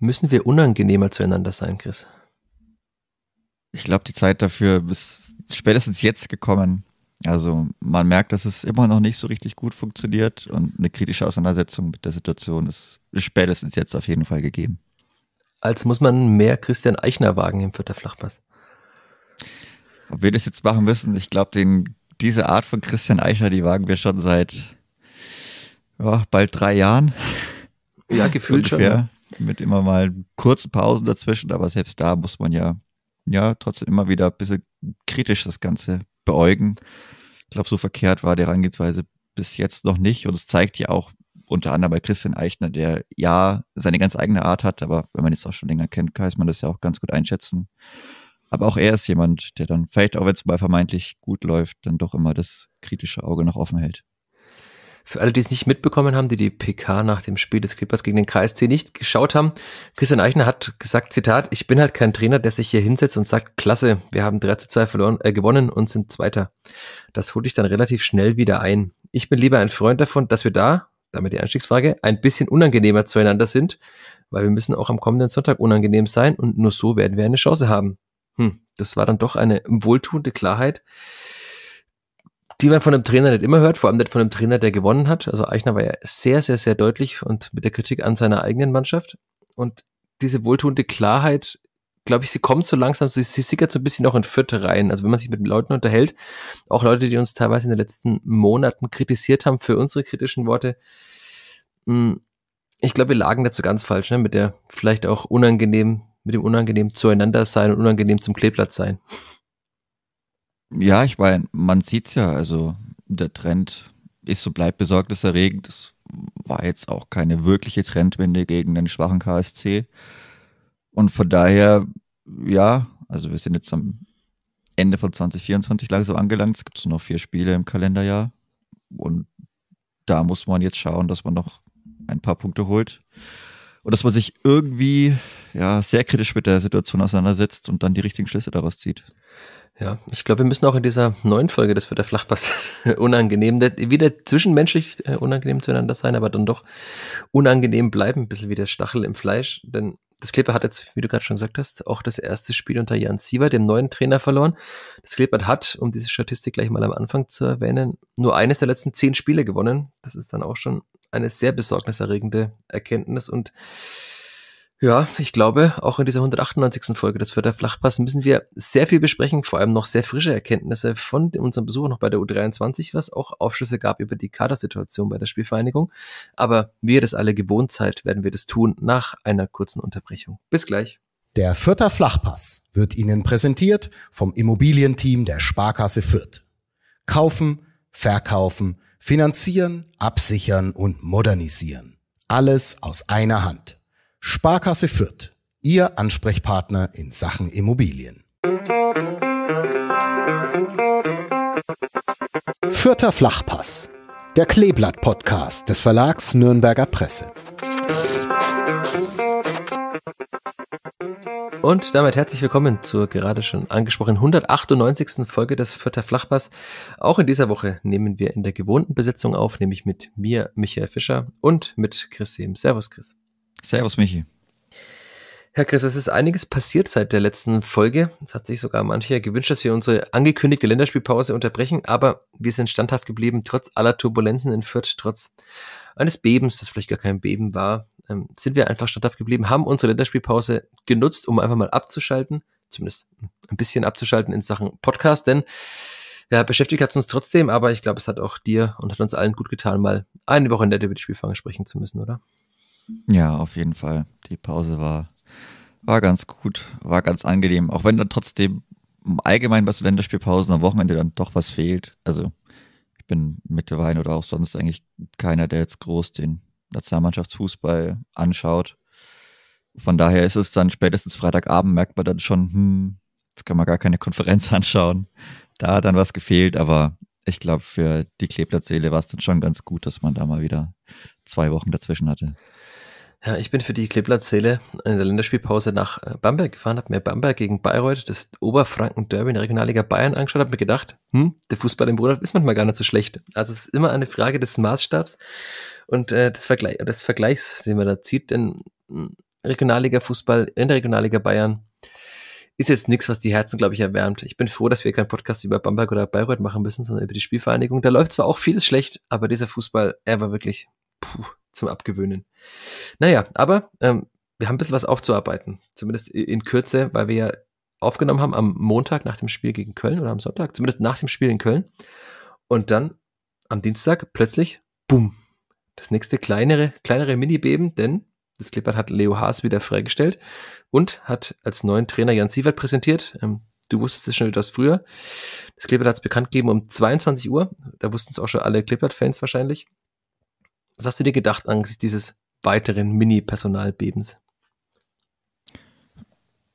Müssen wir unangenehmer zueinander sein, Chris? Ich glaube, die Zeit dafür ist spätestens jetzt gekommen. Also man merkt, dass es immer noch nicht so richtig gut funktioniert und eine kritische Auseinandersetzung mit der Situation ist spätestens jetzt auf jeden Fall gegeben. Als muss man mehr Christian Eichner wagen im Vierter Flachpass. Ob wir das jetzt machen müssen, ich glaube, diese Art von Christian Eichner, die wagen wir schon seit ja, bald drei Jahren. Ja, gefühlt ungefähr. schon. Ne? mit immer mal kurzen Pausen dazwischen, aber selbst da muss man ja, ja trotzdem immer wieder ein bisschen kritisch das Ganze beäugen. Ich glaube, so verkehrt war die Herangehensweise bis jetzt noch nicht und es zeigt ja auch unter anderem bei Christian Eichner, der ja seine ganz eigene Art hat, aber wenn man jetzt auch schon länger kennt, kann man das ja auch ganz gut einschätzen. Aber auch er ist jemand, der dann vielleicht auch, wenn es mal vermeintlich gut läuft, dann doch immer das kritische Auge noch offen hält. Für alle, die es nicht mitbekommen haben, die die PK nach dem Spiel des Clippers gegen den KSC nicht geschaut haben, Christian Eichner hat gesagt, Zitat, ich bin halt kein Trainer, der sich hier hinsetzt und sagt, klasse, wir haben 3 zu 2 verloren, äh, gewonnen und sind Zweiter. Das hole ich dann relativ schnell wieder ein. Ich bin lieber ein Freund davon, dass wir da, damit die Einstiegsfrage, ein bisschen unangenehmer zueinander sind, weil wir müssen auch am kommenden Sonntag unangenehm sein und nur so werden wir eine Chance haben. Hm, das war dann doch eine wohltuende Klarheit, die man von einem Trainer nicht immer hört, vor allem nicht von einem Trainer, der gewonnen hat. Also Eichner war ja sehr, sehr, sehr deutlich und mit der Kritik an seiner eigenen Mannschaft. Und diese wohltuende Klarheit, glaube ich, sie kommt so langsam, sie, sie sickert so ein bisschen auch in Vierte rein. Also wenn man sich mit Leuten unterhält, auch Leute, die uns teilweise in den letzten Monaten kritisiert haben für unsere kritischen Worte, hm, ich glaube, wir lagen dazu ganz falsch, ne? mit der vielleicht auch unangenehm, mit dem unangenehm zueinander sein und unangenehm zum Kleeblatt sein. Ja, ich meine, man sieht es ja, also der Trend ist so bleibt besorgniserregend. Es war jetzt auch keine wirkliche Trendwende gegen den schwachen KSC. Und von daher, ja, also wir sind jetzt am Ende von 2024 langsam angelangt. Es gibt so noch vier Spiele im Kalenderjahr. Und da muss man jetzt schauen, dass man noch ein paar Punkte holt und dass man sich irgendwie ja, sehr kritisch mit der Situation auseinandersetzt und dann die richtigen Schlüsse daraus zieht. Ja, ich glaube, wir müssen auch in dieser neuen Folge, das wird der Flachpass unangenehm, wieder zwischenmenschlich äh, unangenehm zueinander sein, aber dann doch unangenehm bleiben, ein bisschen wie der Stachel im Fleisch, denn das Klippert hat jetzt, wie du gerade schon gesagt hast, auch das erste Spiel unter Jan Siever, dem neuen Trainer, verloren. Das Klippert hat, um diese Statistik gleich mal am Anfang zu erwähnen, nur eines der letzten zehn Spiele gewonnen. Das ist dann auch schon eine sehr besorgniserregende Erkenntnis und ja, ich glaube, auch in dieser 198. Folge des Förder Flachpass müssen wir sehr viel besprechen, vor allem noch sehr frische Erkenntnisse von unserem Besuch noch bei der U23, was auch Aufschlüsse gab über die Kadersituation bei der Spielvereinigung. Aber wie ihr das alle gewohnt seid, werden wir das tun nach einer kurzen Unterbrechung. Bis gleich. Der Fürther Flachpass wird Ihnen präsentiert vom Immobilienteam der Sparkasse Fürth. Kaufen, verkaufen, finanzieren, absichern und modernisieren. Alles aus einer Hand. Sparkasse Fürth, Ihr Ansprechpartner in Sachen Immobilien. Fürther Flachpass, der Kleeblatt-Podcast des Verlags Nürnberger Presse. Und damit herzlich willkommen zur gerade schon angesprochenen 198. Folge des Vierter Flachpass. Auch in dieser Woche nehmen wir in der gewohnten Besetzung auf, nämlich mit mir, Michael Fischer, und mit Chris Sehm. Servus, Chris. Servus, Michi. Herr Chris, es ist einiges passiert seit der letzten Folge. Es hat sich sogar mancher gewünscht, dass wir unsere angekündigte Länderspielpause unterbrechen, aber wir sind standhaft geblieben, trotz aller Turbulenzen in Fürth, trotz eines Bebens, das vielleicht gar kein Beben war, ähm, sind wir einfach standhaft geblieben, haben unsere Länderspielpause genutzt, um einfach mal abzuschalten, zumindest ein bisschen abzuschalten in Sachen Podcast, denn ja, beschäftigt hat es uns trotzdem, aber ich glaube, es hat auch dir und hat uns allen gut getan, mal eine Woche in der Spielfange sprechen zu müssen, oder? Ja, auf jeden Fall. Die Pause war, war ganz gut, war ganz angenehm. Auch wenn dann trotzdem allgemein bei während Länderspielpausen am Wochenende dann doch was fehlt. Also ich bin mittlerweile oder auch sonst eigentlich keiner, der jetzt groß den Nationalmannschaftsfußball anschaut. Von daher ist es dann spätestens Freitagabend, merkt man dann schon, hm, jetzt kann man gar keine Konferenz anschauen. Da hat dann was gefehlt, aber ich glaube, für die Kleeblattseele war es dann schon ganz gut, dass man da mal wieder zwei Wochen dazwischen hatte. Ja, ich bin für die kleeblatt in der Länderspielpause nach äh, Bamberg gefahren, habe mir Bamberg gegen Bayreuth, das Oberfranken-Derby in der Regionalliga Bayern angeschaut, habe mir gedacht, hm, der Fußball im Bruder ist manchmal gar nicht so schlecht. Also es ist immer eine Frage des Maßstabs und äh, des, Vergleich, des Vergleichs, den man da zieht, denn hm, Regionalliga-Fußball in der Regionalliga Bayern ist jetzt nichts, was die Herzen, glaube ich, erwärmt. Ich bin froh, dass wir keinen Podcast über Bamberg oder Bayreuth machen müssen, sondern über die Spielvereinigung. Da läuft zwar auch vieles schlecht, aber dieser Fußball, er war wirklich puh, zum Abgewöhnen. Naja, aber ähm, wir haben ein bisschen was aufzuarbeiten, zumindest in Kürze, weil wir ja aufgenommen haben am Montag nach dem Spiel gegen Köln oder am Sonntag, zumindest nach dem Spiel in Köln. Und dann am Dienstag plötzlich, bumm, das nächste kleinere, kleinere Mini-Beben, denn das Klippert hat Leo Haas wieder freigestellt und hat als neuen Trainer Jan Sievert präsentiert. Ähm, du wusstest es schon etwas früher. Das Klippert hat es bekannt gegeben um 22 Uhr. Da wussten es auch schon alle Klippert-Fans wahrscheinlich. Was hast du dir gedacht angesichts dieses weiteren Mini-Personalbebens?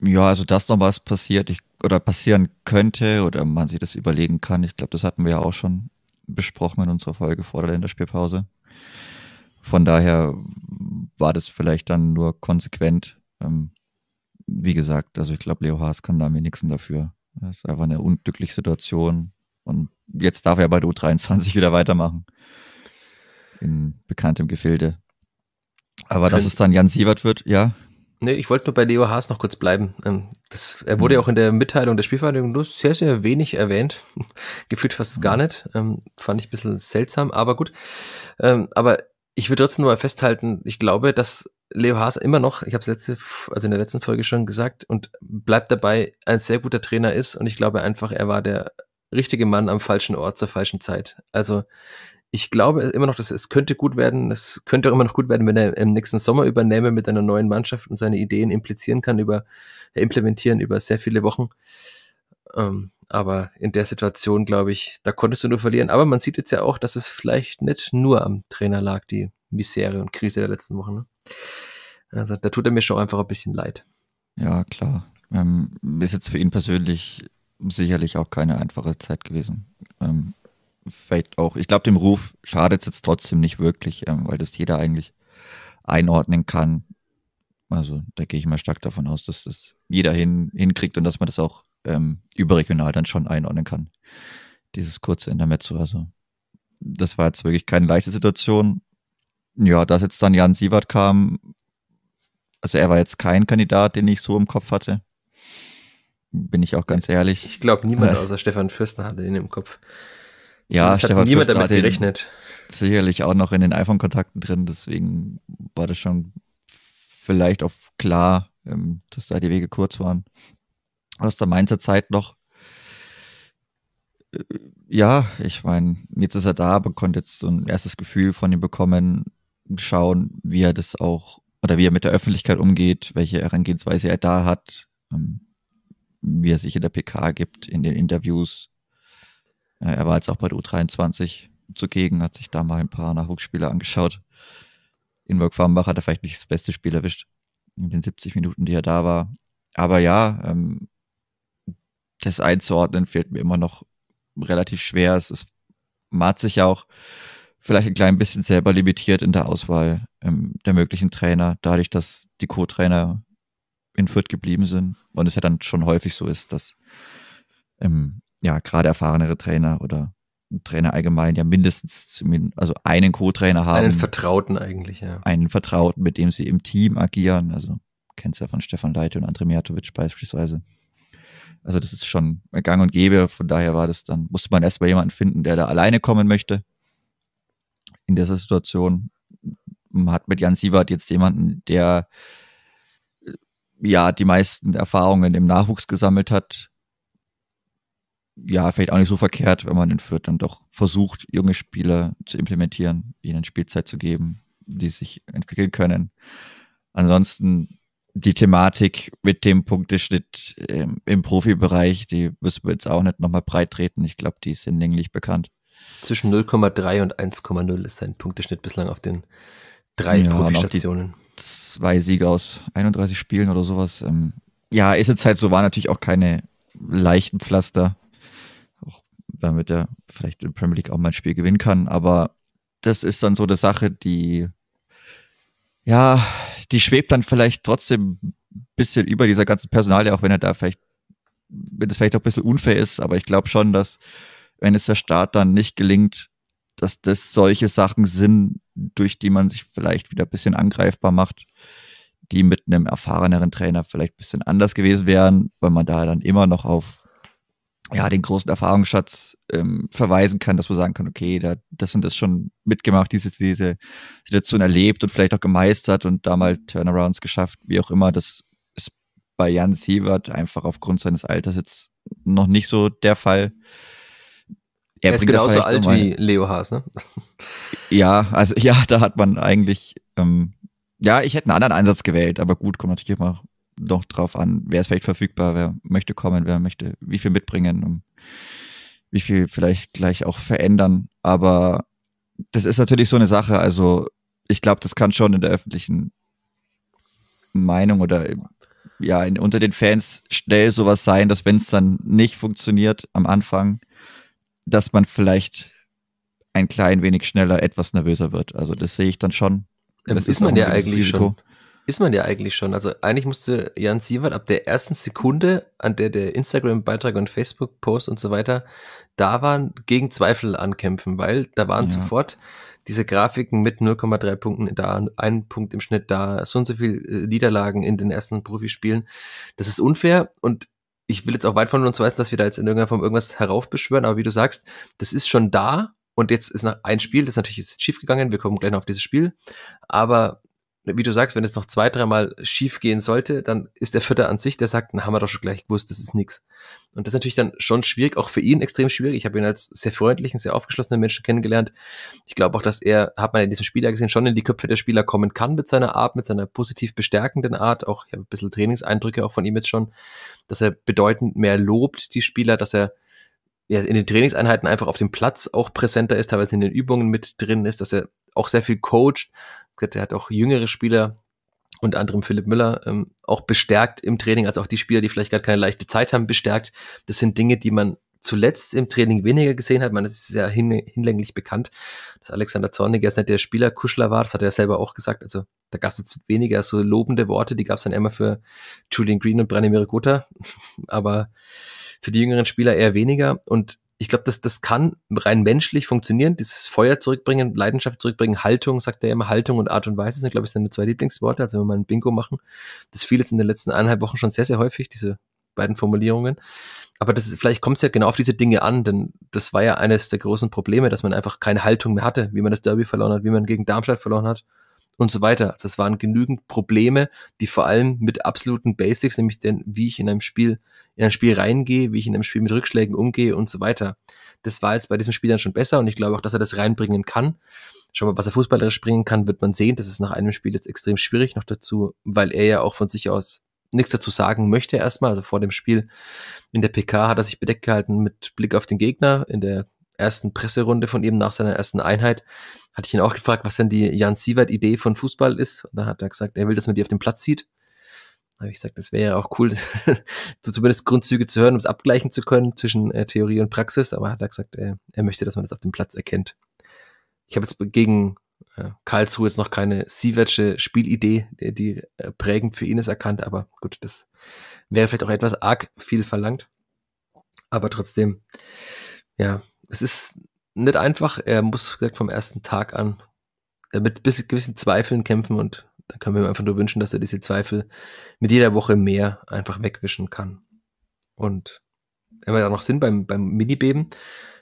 Ja, also dass noch was passiert ich, oder passieren könnte oder man sich das überlegen kann. Ich glaube, das hatten wir ja auch schon besprochen in unserer Folge vor der Länderspielpause. Von daher war das vielleicht dann nur konsequent. Ähm, wie gesagt, also ich glaube, Leo Haas kann da am wenigsten dafür. Das ist einfach eine unglückliche Situation. Und jetzt darf er bei der U23 wieder weitermachen in bekanntem Gefilde. Aber Können, dass es dann Jan Sievert wird, ja. Nee, ich wollte nur bei Leo Haas noch kurz bleiben. Ähm, das, er wurde ja auch in der Mitteilung der Spielvereinigung nur sehr, sehr wenig erwähnt. Gefühlt fast gar nicht. Ähm, fand ich ein bisschen seltsam, aber gut. Ähm, aber ich würde trotzdem nur mal festhalten, ich glaube, dass Leo Haas immer noch, ich habe es letzte, also in der letzten Folge schon gesagt und bleibt dabei, ein sehr guter Trainer ist und ich glaube einfach, er war der richtige Mann am falschen Ort zur falschen Zeit. Also ich glaube immer noch, dass es könnte gut werden. Es könnte auch immer noch gut werden, wenn er im nächsten Sommer übernehme mit einer neuen Mannschaft und seine Ideen implizieren kann über äh, implementieren über sehr viele Wochen. Ähm, aber in der Situation glaube ich, da konntest du nur verlieren. Aber man sieht jetzt ja auch, dass es vielleicht nicht nur am Trainer lag die Misere und Krise der letzten Wochen. Ne? Also da tut er mir schon einfach ein bisschen leid. Ja klar, ähm, ist jetzt für ihn persönlich sicherlich auch keine einfache Zeit gewesen. Ähm, vielleicht auch, ich glaube, dem Ruf schadet es jetzt trotzdem nicht wirklich, ähm, weil das jeder eigentlich einordnen kann. Also da gehe ich mal stark davon aus, dass das jeder hin, hinkriegt und dass man das auch ähm, überregional dann schon einordnen kann. Dieses kurze Intermezzo. Also das war jetzt wirklich keine leichte Situation. Ja, dass jetzt dann Jan Siewert kam, also er war jetzt kein Kandidat, den ich so im Kopf hatte. Bin ich auch ganz ehrlich. Ich glaube, niemand äh. außer Stefan Fürsten hatte ihn im Kopf. Ja, das Stefan hat niemand damit gerechnet. Sicherlich auch noch in den iPhone-Kontakten drin, deswegen war das schon vielleicht auch klar, ähm, dass da die Wege kurz waren. Aus der Mainzer Zeit noch. Äh, ja, ich meine, jetzt ist er da, bekommt jetzt so ein erstes Gefühl von ihm bekommen, schauen, wie er das auch oder wie er mit der Öffentlichkeit umgeht, welche Herangehensweise er da hat, ähm, wie er sich in der PK gibt, in den Interviews er war jetzt auch bei der U23 zugegen, hat sich da mal ein paar Nachwuchsspieler angeschaut. In Farmbach hat er vielleicht nicht das beste Spiel erwischt in den 70 Minuten, die er da war. Aber ja, ähm, das einzuordnen fehlt mir immer noch relativ schwer. Es, es mahnt sich ja auch vielleicht ein klein bisschen selber limitiert in der Auswahl ähm, der möglichen Trainer, dadurch, dass die Co-Trainer in Fürth geblieben sind und es ja dann schon häufig so ist, dass ähm, ja, gerade erfahrenere Trainer oder Trainer allgemein ja mindestens also einen Co-Trainer haben. Einen Vertrauten eigentlich, ja. Einen Vertrauten, mit dem sie im Team agieren. Also kennst ja von Stefan Leite und Andre Mijatovic beispielsweise. Also das ist schon gang und gäbe. Von daher war das dann, musste man erstmal jemanden finden, der da alleine kommen möchte. In dieser Situation hat mit Jan Sievert jetzt jemanden, der äh, ja die meisten Erfahrungen im Nachwuchs gesammelt hat, ja, vielleicht auch nicht so verkehrt, wenn man in Fürth dann doch versucht, junge Spieler zu implementieren, ihnen Spielzeit zu geben, die sich entwickeln können. Ansonsten die Thematik mit dem Punkteschnitt ähm, im Profibereich, die müssen wir jetzt auch nicht nochmal breit treten. Ich glaube, die ist hinlänglich bekannt. Zwischen 0,3 und 1,0 ist sein Punkteschnitt bislang auf den drei ja, Profistationen. Zwei Siege aus 31 Spielen oder sowas. Ähm, ja, ist jetzt halt so, war natürlich auch keine leichten Pflaster damit er vielleicht in Premier League auch mal ein Spiel gewinnen kann. Aber das ist dann so eine Sache, die, ja, die schwebt dann vielleicht trotzdem ein bisschen über dieser ganzen Personalie, auch wenn er da vielleicht, wenn es vielleicht auch ein bisschen unfair ist. Aber ich glaube schon, dass, wenn es der Start dann nicht gelingt, dass das solche Sachen sind, durch die man sich vielleicht wieder ein bisschen angreifbar macht, die mit einem erfahreneren Trainer vielleicht ein bisschen anders gewesen wären, weil man da dann immer noch auf ja, den großen Erfahrungsschatz ähm, verweisen kann, dass man sagen kann, okay, da, das sind das schon mitgemacht, diese, diese Situation erlebt und vielleicht auch gemeistert und da mal Turnarounds geschafft, wie auch immer. Das ist bei Jan Sievert einfach aufgrund seines Alters jetzt noch nicht so der Fall. Er, er ist genauso alt wie Leo Haas, ne? Ja, also ja, da hat man eigentlich, ähm, ja, ich hätte einen anderen Einsatz gewählt, aber gut, kommt natürlich immer noch drauf an, wer ist vielleicht verfügbar, wer möchte kommen, wer möchte wie viel mitbringen, um, wie viel vielleicht gleich auch verändern. Aber das ist natürlich so eine Sache. Also ich glaube, das kann schon in der öffentlichen Meinung oder ja, in, unter den Fans schnell sowas sein, dass wenn es dann nicht funktioniert am Anfang, dass man vielleicht ein klein wenig schneller etwas nervöser wird. Also das sehe ich dann schon. Ähm, das ist man ja eigentlich Risiko. schon ist man ja eigentlich schon. Also eigentlich musste Jan Siewert ab der ersten Sekunde, an der der Instagram-Beitrag und Facebook-Post und so weiter da waren, gegen Zweifel ankämpfen, weil da waren ja. sofort diese Grafiken mit 0,3 Punkten da, ein Punkt im Schnitt da, so und so viel äh, Niederlagen in den ersten Profispielen. Das ist unfair und ich will jetzt auch weit von uns weisen, dass wir da jetzt in irgendeiner Form irgendwas heraufbeschwören, aber wie du sagst, das ist schon da und jetzt ist noch ein Spiel, das ist natürlich jetzt schief gegangen, wir kommen gleich noch auf dieses Spiel, aber wie du sagst, wenn es noch zwei, dreimal schief gehen sollte, dann ist der Vierter an sich, der sagt, na, haben wir doch schon gleich gewusst, das ist nix. Und das ist natürlich dann schon schwierig, auch für ihn extrem schwierig. Ich habe ihn als sehr freundlichen, sehr aufgeschlossenen Menschen kennengelernt. Ich glaube auch, dass er, hat man in diesem Spieler gesehen, schon in die Köpfe der Spieler kommen kann mit seiner Art, mit seiner positiv bestärkenden Art. Auch, ich habe ein bisschen Trainingseindrücke auch von ihm jetzt schon, dass er bedeutend mehr lobt die Spieler, dass er ja, in den Trainingseinheiten einfach auf dem Platz auch präsenter ist, teilweise in den Übungen mit drin ist, dass er auch sehr viel coacht, gesagt, er hat auch jüngere Spieler, unter anderem Philipp Müller, ähm, auch bestärkt im Training, als auch die Spieler, die vielleicht gerade keine leichte Zeit haben, bestärkt. Das sind Dinge, die man zuletzt im Training weniger gesehen hat. Man das ist ja hin, hinlänglich bekannt, dass Alexander Zorniger jetzt nicht der Spielerkuschler war. Das hat er selber auch gesagt. Also da gab es jetzt weniger so lobende Worte. Die gab es dann immer für Julian Green und Branimir Gota. Aber für die jüngeren Spieler eher weniger. Und ich glaube, das, das kann rein menschlich funktionieren, dieses Feuer zurückbringen, Leidenschaft zurückbringen, Haltung, sagt er immer, Haltung und Art und Weise sind, glaube ich, seine zwei Lieblingsworte. Also wenn wir mal ein Bingo machen, das fiel jetzt in den letzten eineinhalb Wochen schon sehr, sehr häufig, diese beiden Formulierungen. Aber das ist, vielleicht kommt es ja genau auf diese Dinge an, denn das war ja eines der großen Probleme, dass man einfach keine Haltung mehr hatte, wie man das Derby verloren hat, wie man gegen Darmstadt verloren hat und so weiter. Also es waren genügend Probleme, die vor allem mit absoluten Basics, nämlich denn, wie ich in einem Spiel, in ein Spiel reingehe, wie ich in einem Spiel mit Rückschlägen umgehe und so weiter. Das war jetzt bei diesem Spiel dann schon besser und ich glaube auch, dass er das reinbringen kann. Schau mal, was er fußballerisch bringen kann, wird man sehen. Das ist nach einem Spiel jetzt extrem schwierig noch dazu, weil er ja auch von sich aus nichts dazu sagen möchte erstmal. Also vor dem Spiel in der PK hat er sich bedeckt gehalten mit Blick auf den Gegner. In der ersten Presserunde von ihm nach seiner ersten Einheit, hatte ich ihn auch gefragt, was denn die Jan Sievert-Idee von Fußball ist. Und da hat er gesagt, er will, dass man die auf dem Platz sieht. Da habe ich gesagt, das wäre ja auch cool, so zumindest Grundzüge zu hören, um es abgleichen zu können zwischen äh, Theorie und Praxis. Aber hat er gesagt, äh, er möchte, dass man das auf dem Platz erkennt. Ich habe jetzt gegen äh, Karlsruhe jetzt noch keine Sievertsche Spielidee, die, die äh, prägend für ihn ist, erkannt. Aber gut, das wäre vielleicht auch etwas arg viel verlangt. Aber trotzdem, ja, es ist nicht einfach. Er muss gesagt, vom ersten Tag an äh, mit gewissen Zweifeln kämpfen und dann können wir ihm einfach nur wünschen, dass er diese Zweifel mit jeder Woche mehr einfach wegwischen kann. Und wenn wir da noch sind beim, beim Mini-Beben,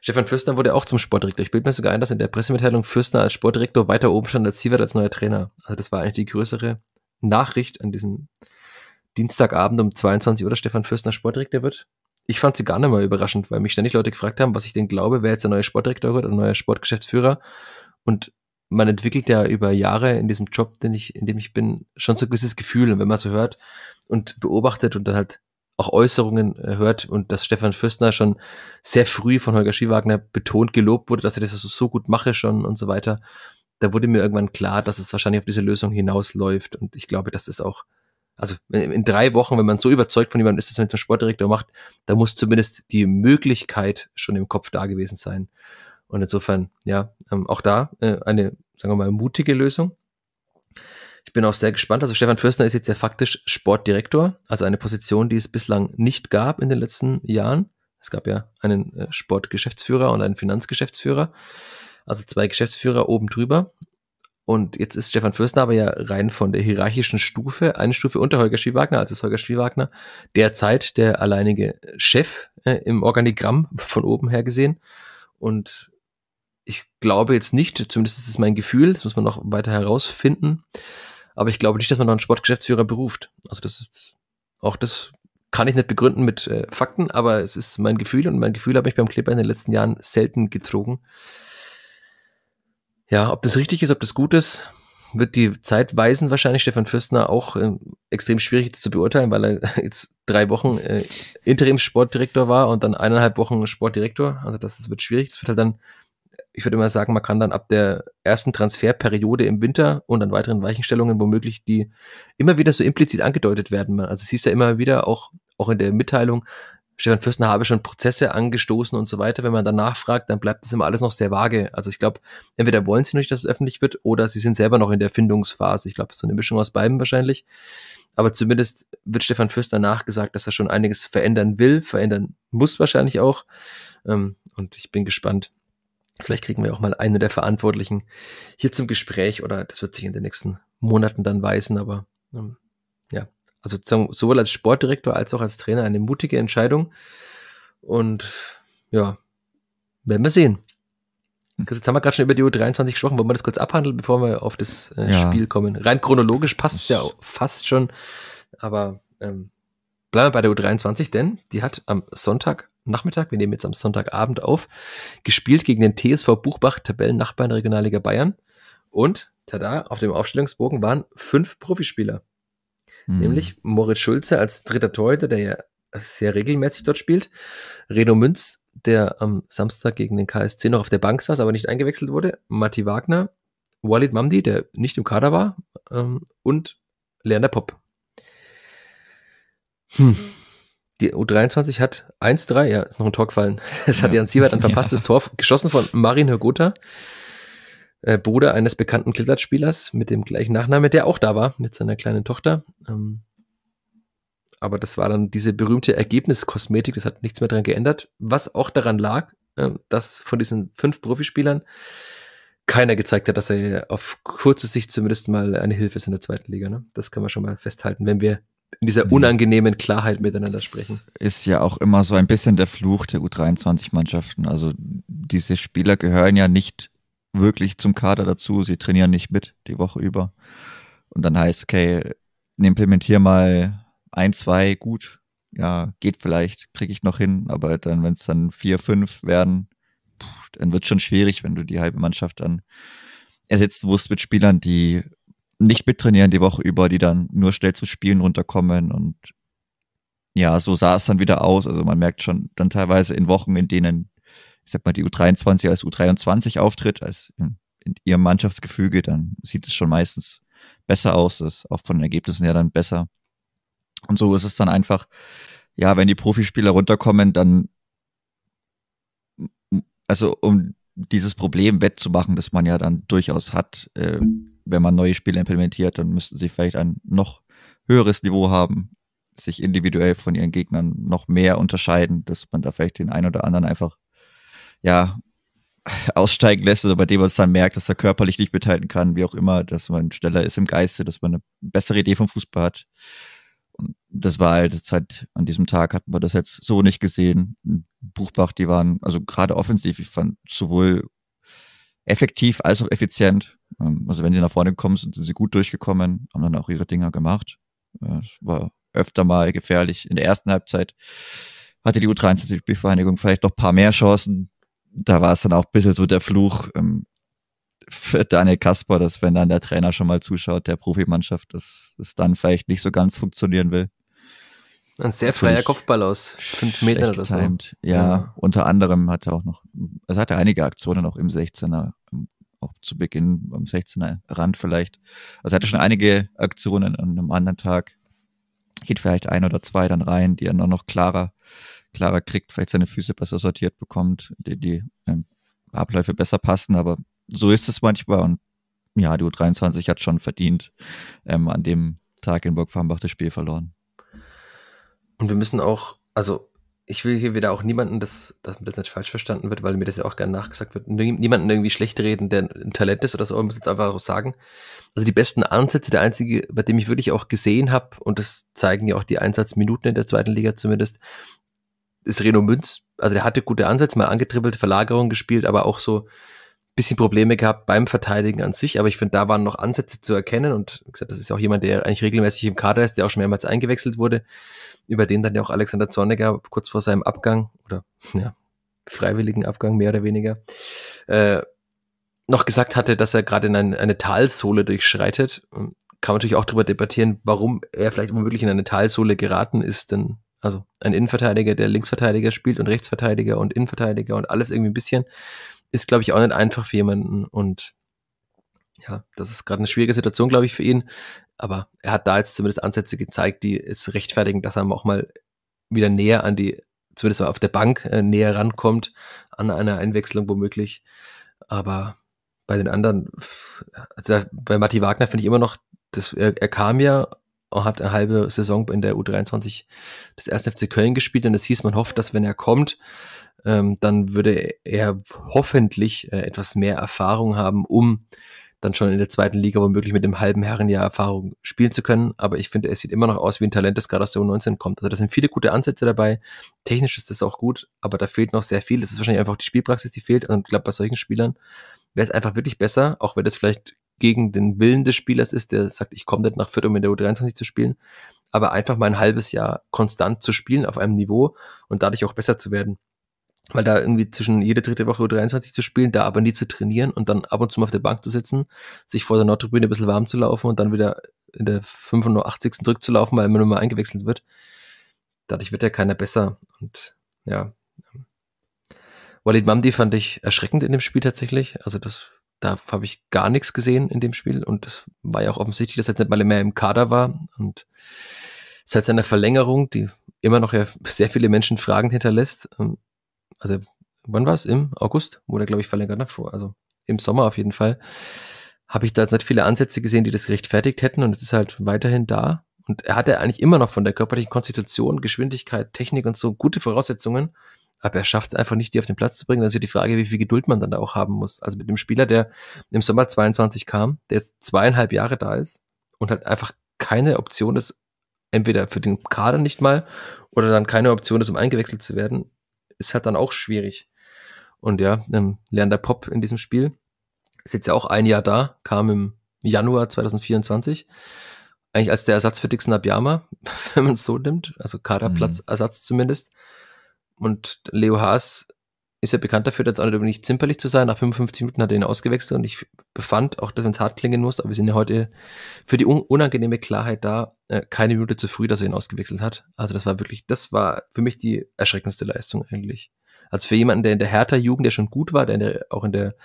Stefan Fürstner wurde auch zum Sportdirektor. Ich bilde mir sogar ein, dass in der Pressemitteilung Fürstner als Sportdirektor weiter oben stand als Sievert als neuer Trainer. Also das war eigentlich die größere Nachricht an diesem Dienstagabend um 22 Uhr, dass Stefan Fürstner Sportdirektor wird ich fand sie gar nicht mal überraschend, weil mich ständig Leute gefragt haben, was ich denn glaube, wer jetzt der neue Sportdirektor wird oder neuer Sportgeschäftsführer. Und man entwickelt ja über Jahre in diesem Job, den ich, in dem ich bin, schon so ein gewisses Gefühl. Und wenn man so hört und beobachtet und dann halt auch Äußerungen äh, hört und dass Stefan Fürstner schon sehr früh von Holger Schiewagner betont gelobt wurde, dass er das so gut mache schon und so weiter, da wurde mir irgendwann klar, dass es wahrscheinlich auf diese Lösung hinausläuft. Und ich glaube, dass das auch also in drei Wochen, wenn man so überzeugt von jemandem ist, dass man den Sportdirektor macht, da muss zumindest die Möglichkeit schon im Kopf da gewesen sein. Und insofern, ja, ähm, auch da äh, eine, sagen wir mal, mutige Lösung. Ich bin auch sehr gespannt. Also Stefan Fürstner ist jetzt ja faktisch Sportdirektor, also eine Position, die es bislang nicht gab in den letzten Jahren. Es gab ja einen äh, Sportgeschäftsführer und einen Finanzgeschäftsführer, also zwei Geschäftsführer oben drüber. Und jetzt ist Stefan Fürstner aber ja rein von der hierarchischen Stufe, eine Stufe unter Holger Schiewagner, also ist Holger Schiewagner derzeit der alleinige Chef äh, im Organigramm von oben her gesehen. Und ich glaube jetzt nicht, zumindest ist es mein Gefühl, das muss man noch weiter herausfinden, aber ich glaube nicht, dass man noch einen Sportgeschäftsführer beruft. Also das ist, auch das kann ich nicht begründen mit äh, Fakten, aber es ist mein Gefühl und mein Gefühl habe ich beim Clipper in den letzten Jahren selten getrogen. Ja, ob das richtig ist, ob das gut ist, wird die Zeit weisen wahrscheinlich. Stefan Fürstner auch äh, extrem schwierig jetzt zu beurteilen, weil er jetzt drei Wochen äh, Interimssportdirektor war und dann eineinhalb Wochen Sportdirektor. Also das, das wird schwierig. Das wird halt dann, ich würde immer sagen, man kann dann ab der ersten Transferperiode im Winter und an weiteren Weichenstellungen womöglich die immer wieder so implizit angedeutet werden. Also es hieß ja immer wieder auch, auch in der Mitteilung, Stefan Fürstner habe schon Prozesse angestoßen und so weiter. Wenn man danach fragt, dann bleibt das immer alles noch sehr vage. Also ich glaube, entweder wollen sie nicht, dass es öffentlich wird, oder sie sind selber noch in der Findungsphase. Ich glaube, so eine Mischung aus beiden wahrscheinlich. Aber zumindest wird Stefan Fürstner nachgesagt, dass er schon einiges verändern will, verändern muss wahrscheinlich auch. Ähm, und ich bin gespannt. Vielleicht kriegen wir auch mal einen der Verantwortlichen hier zum Gespräch oder das wird sich in den nächsten Monaten dann weisen, aber ähm, ja, also sowohl als Sportdirektor als auch als Trainer eine mutige Entscheidung. Und ja, werden wir sehen. Hm. Jetzt haben wir gerade schon über die U23 gesprochen. Wollen wir das kurz abhandeln, bevor wir auf das äh, ja. Spiel kommen? Rein chronologisch passt es ja fast schon. Aber ähm, bleiben wir bei der U23, denn die hat am Sonntagnachmittag, wir nehmen jetzt am Sonntagabend auf, gespielt gegen den TSV Buchbach, Tabellennachbarn Regionalliga Bayern. Und tada, auf dem Aufstellungsbogen waren fünf Profispieler mhm. nämlich Moritz Schulze als dritter Torhüter, der ja sehr regelmäßig dort spielt, Reno Münz, der am Samstag gegen den KSC noch auf der Bank saß, aber nicht eingewechselt wurde, Matti Wagner, Walid Mamdi, der nicht im Kader war, ähm, und Leander Pop. Hm. Die U23 hat 1-3, ja, ist noch ein Tor gefallen. Es ja. hat Jan Siebert ein verpasstes ja. Tor geschossen von Marin Hörgotha äh, Bruder eines bekannten Kletterspielers mit dem gleichen Nachname, der auch da war mit seiner kleinen Tochter. Ähm, aber das war dann diese berühmte Ergebniskosmetik, das hat nichts mehr daran geändert, was auch daran lag, äh, dass von diesen fünf Profispielern keiner gezeigt hat, dass er auf kurze Sicht zumindest mal eine Hilfe ist in der zweiten Liga. Ne? Das kann man schon mal festhalten, wenn wir in dieser mhm. unangenehmen Klarheit miteinander das sprechen. Ist ja auch immer so ein bisschen der Fluch der U23-Mannschaften. Also diese Spieler gehören ja nicht wirklich zum Kader dazu. Sie trainieren nicht mit die Woche über. Und dann heißt, okay, implementier mal ein, zwei, gut. Ja, geht vielleicht, kriege ich noch hin. Aber dann, wenn es dann vier, fünf werden, pff, dann wird schon schwierig, wenn du die halbe Mannschaft dann ersetzen musst mit Spielern, die nicht mittrainieren die Woche über, die dann nur schnell zu Spielen runterkommen und ja, so sah es dann wieder aus. Also man merkt schon dann teilweise in Wochen, in denen ich sag mal, die U23 als U23 auftritt, als in, in ihrem Mannschaftsgefüge, dann sieht es schon meistens besser aus, ist auch von den Ergebnissen her dann besser. Und so ist es dann einfach, ja, wenn die Profispieler runterkommen, dann, also um dieses Problem wettzumachen, das man ja dann durchaus hat, äh, wenn man neue Spiele implementiert, dann müssten sie vielleicht ein noch höheres Niveau haben, sich individuell von ihren Gegnern noch mehr unterscheiden, dass man da vielleicht den einen oder anderen einfach ja, aussteigen lässt oder bei dem man es dann merkt, dass er körperlich nicht mithalten kann, wie auch immer, dass man schneller ist im Geiste, dass man eine bessere Idee vom Fußball hat. Und das war halt, das halt an diesem Tag hatten wir das jetzt so nicht gesehen. Buchbach, die waren, also gerade offensiv, ich fand sowohl effektiv als auch effizient. Ähm, also wenn sie nach vorne gekommen sind, sind sie gut durchgekommen, haben dann auch ihre Dinger gemacht. Äh, es war öfter mal gefährlich. In der ersten Halbzeit hatte die U23-Spielvereinigung vielleicht noch ein paar mehr Chancen, da war es dann auch ein bisschen so der Fluch ähm, für Daniel Kasper, dass wenn dann der Trainer schon mal zuschaut, der Profimannschaft, dass es dann vielleicht nicht so ganz funktionieren will. Ein sehr freier Kopfball aus fünf Meter oder so. Ja, ja, unter anderem hat er auch noch, also hat er einige Aktionen auch im 16er, ähm, auch zu Beginn am 16er Rand vielleicht. Also er hatte schon einige Aktionen an einem anderen Tag. Geht vielleicht ein oder zwei dann rein, die er noch, noch klarer klarer kriegt, vielleicht seine Füße besser sortiert bekommt, die, die ähm, Abläufe besser passen, aber so ist es manchmal und ja, die U23 hat schon verdient ähm, an dem Tag in burg das Spiel verloren. Und wir müssen auch, also ich will hier wieder auch niemanden, dass, dass das nicht falsch verstanden wird, weil mir das ja auch gerne nachgesagt wird, niemanden irgendwie schlecht reden, der ein Talent ist oder so, ich muss jetzt einfach auch sagen. Also die besten Ansätze, der einzige, bei dem ich wirklich auch gesehen habe, und das zeigen ja auch die Einsatzminuten in der zweiten Liga zumindest, ist Reno Münz, also der hatte gute Ansätze, mal angetribbelt, Verlagerung gespielt, aber auch so bisschen Probleme gehabt beim Verteidigen an sich, aber ich finde, da waren noch Ansätze zu erkennen und wie gesagt, das ist ja auch jemand, der eigentlich regelmäßig im Kader ist, der auch schon mehrmals eingewechselt wurde, über den dann ja auch Alexander Zorniger kurz vor seinem Abgang oder ja, freiwilligen Abgang mehr oder weniger äh, noch gesagt hatte, dass er gerade in ein, eine Talsohle durchschreitet. Kann man natürlich auch darüber debattieren, warum er vielleicht womöglich in eine Talsohle geraten ist, denn also ein Innenverteidiger, der Linksverteidiger spielt und Rechtsverteidiger und Innenverteidiger und alles irgendwie ein bisschen, ist, glaube ich, auch nicht einfach für jemanden. Und ja, das ist gerade eine schwierige Situation, glaube ich, für ihn. Aber er hat da jetzt zumindest Ansätze gezeigt, die es rechtfertigen, dass er auch mal wieder näher an die, zumindest mal auf der Bank, äh, näher rankommt an einer Einwechslung womöglich. Aber bei den anderen, also bei Matti Wagner finde ich immer noch, das, er, er kam ja hat eine halbe Saison in der U23 des 1. FC Köln gespielt und es hieß, man hofft, dass wenn er kommt, ähm, dann würde er hoffentlich äh, etwas mehr Erfahrung haben, um dann schon in der zweiten Liga womöglich mit dem halben Herrenjahr Erfahrung spielen zu können. Aber ich finde, es sieht immer noch aus wie ein Talent, das gerade aus der U19 kommt. Also da sind viele gute Ansätze dabei. Technisch ist das auch gut, aber da fehlt noch sehr viel. Das ist wahrscheinlich einfach die Spielpraxis, die fehlt. Und ich glaube, bei solchen Spielern wäre es einfach wirklich besser, auch wenn das vielleicht gegen den Willen des Spielers ist, der sagt, ich komme nicht nach Fürth, um in der U23 zu spielen, aber einfach mal ein halbes Jahr konstant zu spielen auf einem Niveau und dadurch auch besser zu werden. Weil da irgendwie zwischen jede dritte Woche U23 zu spielen, da aber nie zu trainieren und dann ab und zu mal auf der Bank zu sitzen, sich vor der Nordtribüne ein bisschen warm zu laufen und dann wieder in der 85. zurückzulaufen, weil man nur mal eingewechselt wird. Dadurch wird ja keiner besser. Und ja, ähm, Walid Mamdi fand ich erschreckend in dem Spiel tatsächlich. Also das da habe ich gar nichts gesehen in dem Spiel und es war ja auch offensichtlich, dass er jetzt nicht mal mehr im Kader war und seit seiner Verlängerung, die immer noch ja sehr viele Menschen Fragen hinterlässt, ähm, also wann war es? Im August wurde, er, glaube ich, verlängert davor, also im Sommer auf jeden Fall, habe ich da jetzt nicht viele Ansätze gesehen, die das gerechtfertigt hätten und es ist halt weiterhin da und er hatte eigentlich immer noch von der körperlichen Konstitution, Geschwindigkeit, Technik und so gute Voraussetzungen, aber er schafft es einfach nicht, die auf den Platz zu bringen. Das ist ja die Frage, wie viel Geduld man dann da auch haben muss. Also mit dem Spieler, der im Sommer 22 kam, der jetzt zweieinhalb Jahre da ist und halt einfach keine Option ist, entweder für den Kader nicht mal oder dann keine Option ist, um eingewechselt zu werden, ist halt dann auch schwierig. Und ja, ähm, der Pop in diesem Spiel ist jetzt ja auch ein Jahr da, kam im Januar 2024. Eigentlich als der Ersatz für Dixon Abiyama, wenn man es so nimmt, also Kaderplatzersatz mhm. zumindest. Und Leo Haas ist ja bekannt dafür, jetzt auch nicht zimperlich zu sein. Nach 55 Minuten hat er ihn ausgewechselt und ich befand, auch dass wenn es hart klingen muss, aber wir sind ja heute für die unangenehme Klarheit da, äh, keine Minute zu früh, dass er ihn ausgewechselt hat. Also das war wirklich, das war für mich die erschreckendste Leistung eigentlich. Also für jemanden, der in der Hertha-Jugend, der schon gut war, der, in der auch in der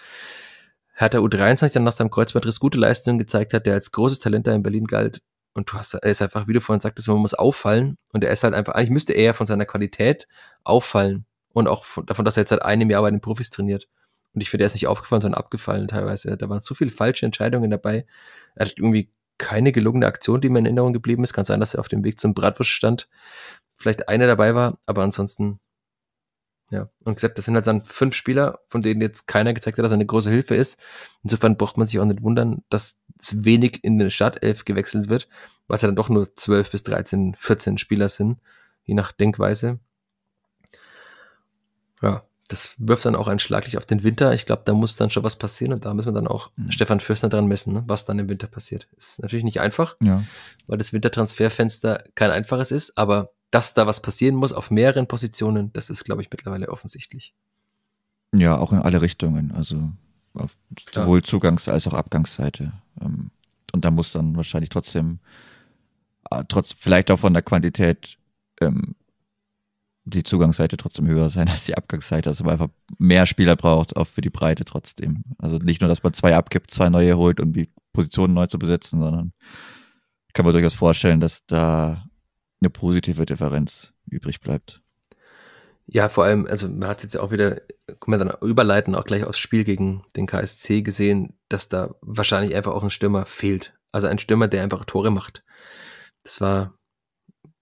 Hertha U23 dann nach seinem Kreuzbandriss gute Leistungen gezeigt hat, der als großes Talent da in Berlin galt, und du hast, er ist einfach, wie du vorhin sagtest, man muss auffallen. Und er ist halt einfach, eigentlich müsste er ja von seiner Qualität auffallen. Und auch von, davon, dass er jetzt seit einem Jahr bei den Profis trainiert. Und ich finde, er ist nicht aufgefallen, sondern abgefallen teilweise. Da waren so viele falsche Entscheidungen dabei. Er hat irgendwie keine gelungene Aktion, die mir in Erinnerung geblieben ist. Kann sein, dass er auf dem Weg zum Bratwurststand Vielleicht einer dabei war, aber ansonsten ja. Und gesagt, das sind halt dann fünf Spieler, von denen jetzt keiner gezeigt hat, dass er eine große Hilfe ist. Insofern braucht man sich auch nicht wundern, dass wenig in den Startelf gewechselt wird, weil es ja dann doch nur zwölf bis 13, 14 Spieler sind, je nach Denkweise. Ja, das wirft dann auch ein Schlaglicht auf den Winter. Ich glaube, da muss dann schon was passieren und da müssen wir dann auch mhm. Stefan Fürstner dran messen, ne? was dann im Winter passiert. Ist natürlich nicht einfach, ja. weil das Wintertransferfenster kein einfaches ist, aber dass da was passieren muss auf mehreren Positionen, das ist, glaube ich, mittlerweile offensichtlich. Ja, auch in alle Richtungen. Also auf sowohl Zugangs- als auch Abgangsseite. Ähm, und da muss dann wahrscheinlich trotzdem, äh, trotz vielleicht auch von der Quantität, ähm, die Zugangsseite trotzdem höher sein als die Abgangsseite, dass man einfach mehr Spieler braucht, auch für die Breite trotzdem. Also nicht nur, dass man zwei abgibt, zwei neue holt, um die Positionen neu zu besetzen, sondern kann man durchaus vorstellen, dass da eine positive Differenz übrig bleibt. Ja, vor allem, also man hat jetzt auch wieder, kann man dann überleiten, auch gleich aufs Spiel gegen den KSC gesehen, dass da wahrscheinlich einfach auch ein Stürmer fehlt. Also ein Stürmer, der einfach Tore macht. Das war,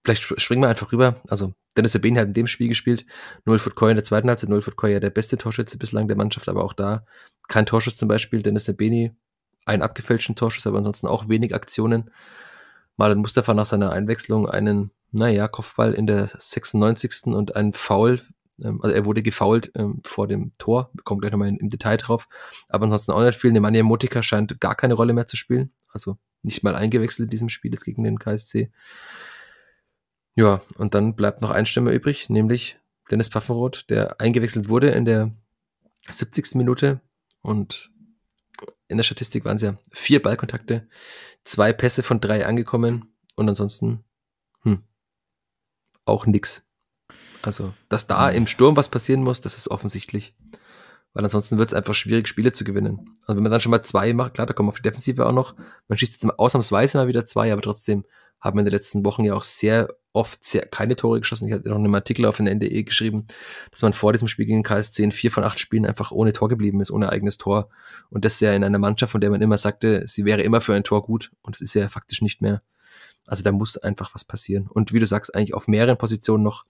vielleicht springen wir einfach rüber. Also Dennis Sabin hat in dem Spiel gespielt, Foot Footcoy in der zweiten Halbzeit, Foot Footcoy ja der beste Torschütze bislang der Mannschaft, aber auch da kein Torschuss zum Beispiel, Dennis Sabini einen abgefälschten Torschuss, aber ansonsten auch wenig Aktionen. Malen Mustafa nach seiner Einwechslung einen, naja, Kopfball in der 96. und einen Foul, ähm, also er wurde gefoult ähm, vor dem Tor, kommt gleich nochmal im Detail drauf, aber ansonsten auch nicht viel. Nemanja Motika scheint gar keine Rolle mehr zu spielen, also nicht mal eingewechselt in diesem Spiel jetzt gegen den KSC. Ja, und dann bleibt noch ein Stimme übrig, nämlich Dennis Paffenroth, der eingewechselt wurde in der 70. Minute und in der Statistik waren es ja vier Ballkontakte, zwei Pässe von drei angekommen und ansonsten hm, auch nix. Also, dass da hm. im Sturm was passieren muss, das ist offensichtlich. Weil ansonsten wird es einfach schwierig, Spiele zu gewinnen. Also wenn man dann schon mal zwei macht, klar, da kommen wir auf die Defensive auch noch. Man schießt jetzt ausnahmsweise mal wieder zwei, aber trotzdem haben wir in den letzten Wochen ja auch sehr oft sehr, keine Tore geschossen. Ich hatte noch einen Artikel auf den NDE geschrieben, dass man vor diesem Spiel gegen KSC in vier von acht Spielen einfach ohne Tor geblieben ist, ohne eigenes Tor. Und das ja in einer Mannschaft, von der man immer sagte, sie wäre immer für ein Tor gut. Und das ist ja faktisch nicht mehr. Also da muss einfach was passieren. Und wie du sagst, eigentlich auf mehreren Positionen noch.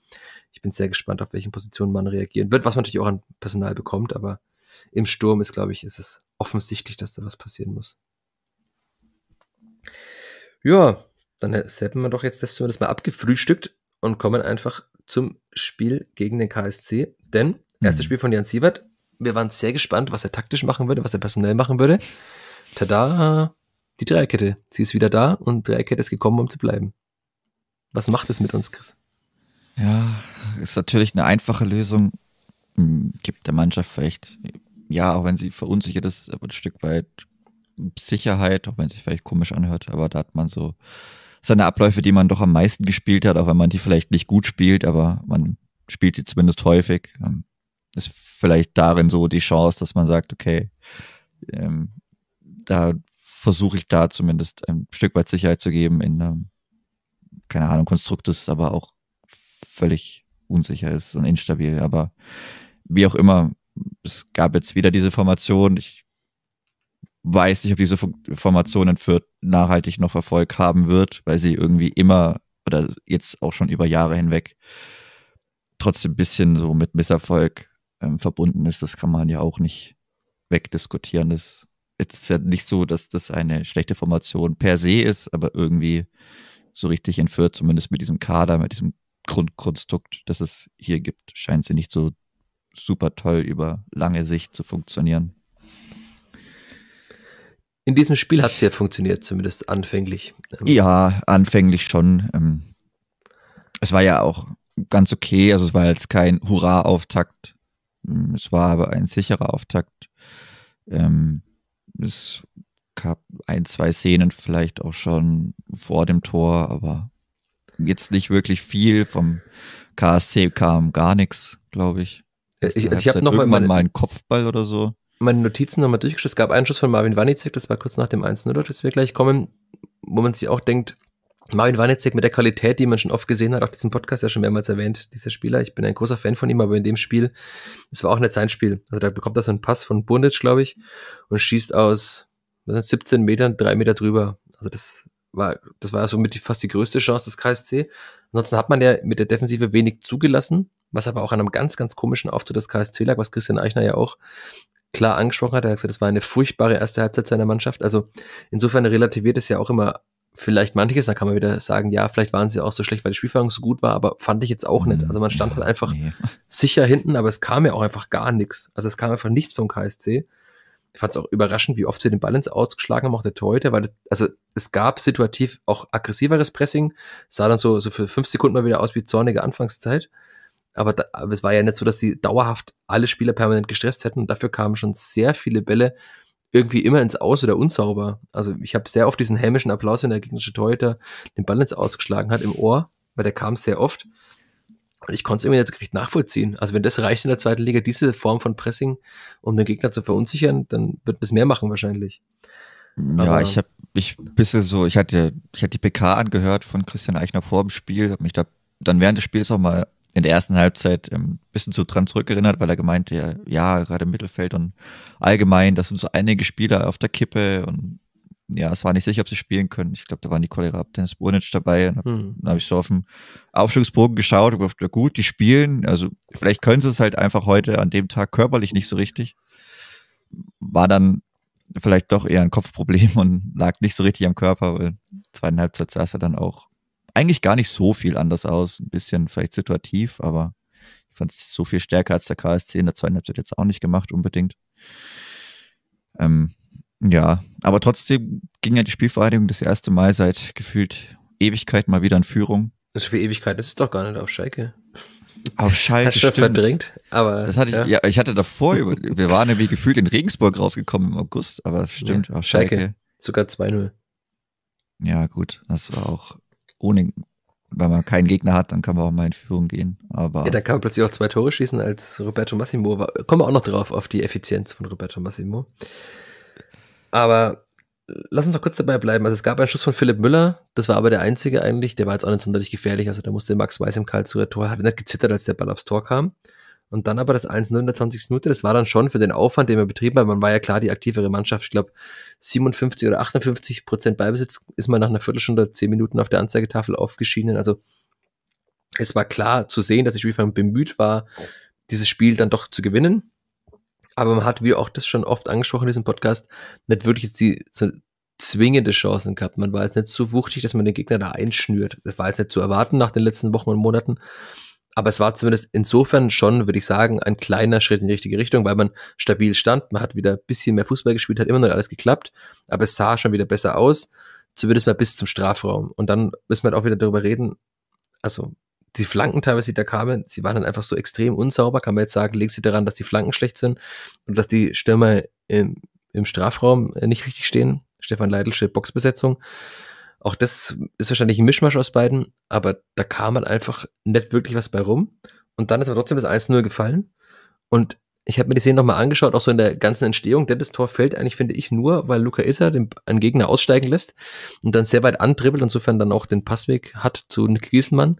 Ich bin sehr gespannt, auf welchen Positionen man reagieren wird, was man natürlich auch an Personal bekommt. Aber im Sturm ist, glaube ich, ist es offensichtlich, dass da was passieren muss. Ja, dann hätten wir doch jetzt das zumindest mal abgefrühstückt und kommen einfach zum Spiel gegen den KSC. Denn, erstes mhm. Spiel von Jan Siebert. Wir waren sehr gespannt, was er taktisch machen würde, was er personell machen würde. Tada, die Dreierkette. Sie ist wieder da und Dreierkette ist gekommen, um zu bleiben. Was macht es mit uns, Chris? Ja, ist natürlich eine einfache Lösung. Hm, gibt der Mannschaft vielleicht, ja, auch wenn sie verunsichert ist, aber ein Stück weit Sicherheit, auch wenn es sich vielleicht komisch anhört, aber da hat man so seine Abläufe, die man doch am meisten gespielt hat, auch wenn man die vielleicht nicht gut spielt, aber man spielt sie zumindest häufig. Ähm, ist vielleicht darin so die Chance, dass man sagt, okay, ähm, da versuche ich da zumindest ein Stück weit Sicherheit zu geben in ähm, keine Ahnung, Konstrukt ist aber auch völlig unsicher ist und instabil. Aber wie auch immer, es gab jetzt wieder diese Formation. Ich weiß nicht, ob diese Formation in Fürth nachhaltig noch Erfolg haben wird, weil sie irgendwie immer oder jetzt auch schon über Jahre hinweg trotzdem ein bisschen so mit Misserfolg ähm, verbunden ist. Das kann man ja auch nicht wegdiskutieren. Das, es ist ja nicht so, dass das eine schlechte Formation per se ist, aber irgendwie so richtig in Fürth, zumindest mit diesem Kader, mit diesem Grundkonstrukt, das es hier gibt, scheint sie nicht so super toll über lange Sicht zu funktionieren in diesem Spiel hat es ja funktioniert, zumindest anfänglich. Ähm, ja, anfänglich schon. Ähm, es war ja auch ganz okay, also es war jetzt kein Hurra-Auftakt. Ähm, es war aber ein sicherer Auftakt. Es gab ein, zwei Szenen vielleicht auch schon vor dem Tor, aber jetzt nicht wirklich viel. Vom KSC kam gar nichts, glaube ich. Ich, ich habe nochmal irgendwann meine, mal einen Kopfball oder so meine Notizen nochmal durchgeschaut. Es gab einen Schuss von Marvin Wanicek, das war kurz nach dem 1-0, dass wir gleich kommen, wo man sich auch denkt, Marvin Wanicek mit der Qualität, die man schon oft gesehen hat, auch diesen Podcast ja schon mehrmals erwähnt, dieser Spieler. Ich bin ein großer Fan von ihm, aber in dem Spiel, es war auch nicht sein Spiel. Also da bekommt er so einen Pass von Bundic, glaube ich, und schießt aus 17 Metern, drei Meter drüber. Also das war, das war somit also fast die größte Chance des KSC. Ansonsten hat man ja mit der Defensive wenig zugelassen, was aber auch an einem ganz, ganz komischen Auftritt des KSC lag, was Christian Eichner ja auch klar angesprochen hat. Er hat gesagt, das war eine furchtbare erste Halbzeit seiner Mannschaft. Also insofern relativiert es ja auch immer vielleicht manches. Da kann man wieder sagen, ja, vielleicht waren sie auch so schlecht, weil die Spielführung so gut war, aber fand ich jetzt auch nicht. Also man stand halt einfach nee. sicher hinten, aber es kam ja auch einfach gar nichts. Also es kam einfach nichts vom KSC. Ich fand es auch überraschend, wie oft sie den Balance Ausgeschlagen haben, auch der Torhüter, weil also es gab situativ auch aggressiveres Pressing, sah dann so, so für fünf Sekunden mal wieder aus wie zornige Anfangszeit aber, da, aber es war ja nicht so, dass sie dauerhaft alle Spieler permanent gestresst hätten. Und dafür kamen schon sehr viele Bälle irgendwie immer ins Aus oder unsauber. Also ich habe sehr oft diesen hämischen Applaus, wenn der gegnerische Torhüter den Ball ins Ausgeschlagen hat im Ohr, weil der kam sehr oft. Und ich konnte es immer jetzt richtig nachvollziehen. Also wenn das reicht in der zweiten Liga, diese Form von Pressing, um den Gegner zu verunsichern, dann wird es mehr machen wahrscheinlich. Ja, Aber ich habe ich bisschen so, ich hatte ich hatte die PK angehört von Christian Eichner vor dem Spiel, habe mich da dann während des Spiels auch mal in der ersten Halbzeit ähm, ein bisschen zu dran zurückerinnert, weil er gemeint, ja, ja, gerade im Mittelfeld und allgemein, das sind so einige Spieler auf der Kippe und ja, es war nicht sicher, ob sie spielen können. Ich glaube, da waren die Cholera Dennis Burnic dabei. Und hab, hm. Dann habe ich so auf dem Aufschlussbogen geschaut und gedacht, gut, die spielen. Also vielleicht können sie es halt einfach heute an dem Tag körperlich nicht so richtig. War dann vielleicht doch eher ein Kopfproblem und lag nicht so richtig am Körper, weil in zweiten Halbzeit saß er dann auch eigentlich gar nicht so viel anders aus. Ein bisschen vielleicht situativ, aber ich fand es so viel stärker als der KSC in der zweiten Halbzeit jetzt auch nicht gemacht unbedingt. Ähm, ja, aber trotzdem ging ja die Spielvereinigung das erste Mal seit gefühlt Ewigkeit mal wieder in Führung. Also für Ewigkeit ist es doch gar nicht auf Schalke. Auf Schalke Hast stimmt. verdrängt, aber das hatte ich, ja. ja ich hatte davor über, wir waren ja wie gefühlt in Regensburg rausgekommen im August, aber das stimmt, ja, auf Schalke. Schalke. Sogar 2-0. Ja, gut, das war auch ohne, wenn man keinen Gegner hat, dann kann man auch mal in Führung gehen. Aber ja, da kann man plötzlich auch zwei Tore schießen als Roberto Massimo. Kommen wir auch noch drauf auf die Effizienz von Roberto Massimo. Aber äh, lass uns noch kurz dabei bleiben. Also es gab einen Schuss von Philipp Müller, das war aber der einzige eigentlich, der war jetzt auch nicht sonderlich gefährlich. Also da musste Max Weiß im Karlsruher Tor, hat nicht gezittert, als der Ball aufs Tor kam. Und dann aber das 1-0 in der 20. Minute, das war dann schon für den Aufwand, den wir betrieben haben. Man war ja klar die aktivere Mannschaft. Ich glaube, 57 oder 58 Prozent Beibesitz ist man nach einer Viertelstunde, 10 Minuten auf der Anzeigetafel aufgeschieden. Also es war klar zu sehen, dass die Spielverein bemüht war, dieses Spiel dann doch zu gewinnen. Aber man hat, wie auch das schon oft angesprochen in diesem Podcast, nicht wirklich die so zwingende Chancen gehabt. Man war jetzt nicht so wuchtig, dass man den Gegner da einschnürt. Das war jetzt nicht zu erwarten nach den letzten Wochen und Monaten. Aber es war zumindest insofern schon, würde ich sagen, ein kleiner Schritt in die richtige Richtung, weil man stabil stand. Man hat wieder ein bisschen mehr Fußball gespielt, hat immer noch alles geklappt. Aber es sah schon wieder besser aus. Zumindest mal bis zum Strafraum. Und dann müssen wir halt auch wieder darüber reden. Also, die Flanken teilweise, die da kamen, sie waren dann einfach so extrem unsauber. Kann man jetzt sagen, liegt sie daran, dass die Flanken schlecht sind und dass die Stürmer im, im Strafraum äh, nicht richtig stehen? Stefan Leidelsche Boxbesetzung. Auch das ist wahrscheinlich ein Mischmasch aus beiden, aber da kam man halt einfach nicht wirklich was bei rum. Und dann ist aber trotzdem das 1-0 gefallen. Und ich habe mir die Szene nochmal angeschaut, auch so in der ganzen Entstehung, denn das Tor fällt eigentlich, finde ich, nur, weil Luca Itter den, einen Gegner aussteigen lässt und dann sehr weit antribbelt und insofern dann auch den Passweg hat zu Nick Giesenmann,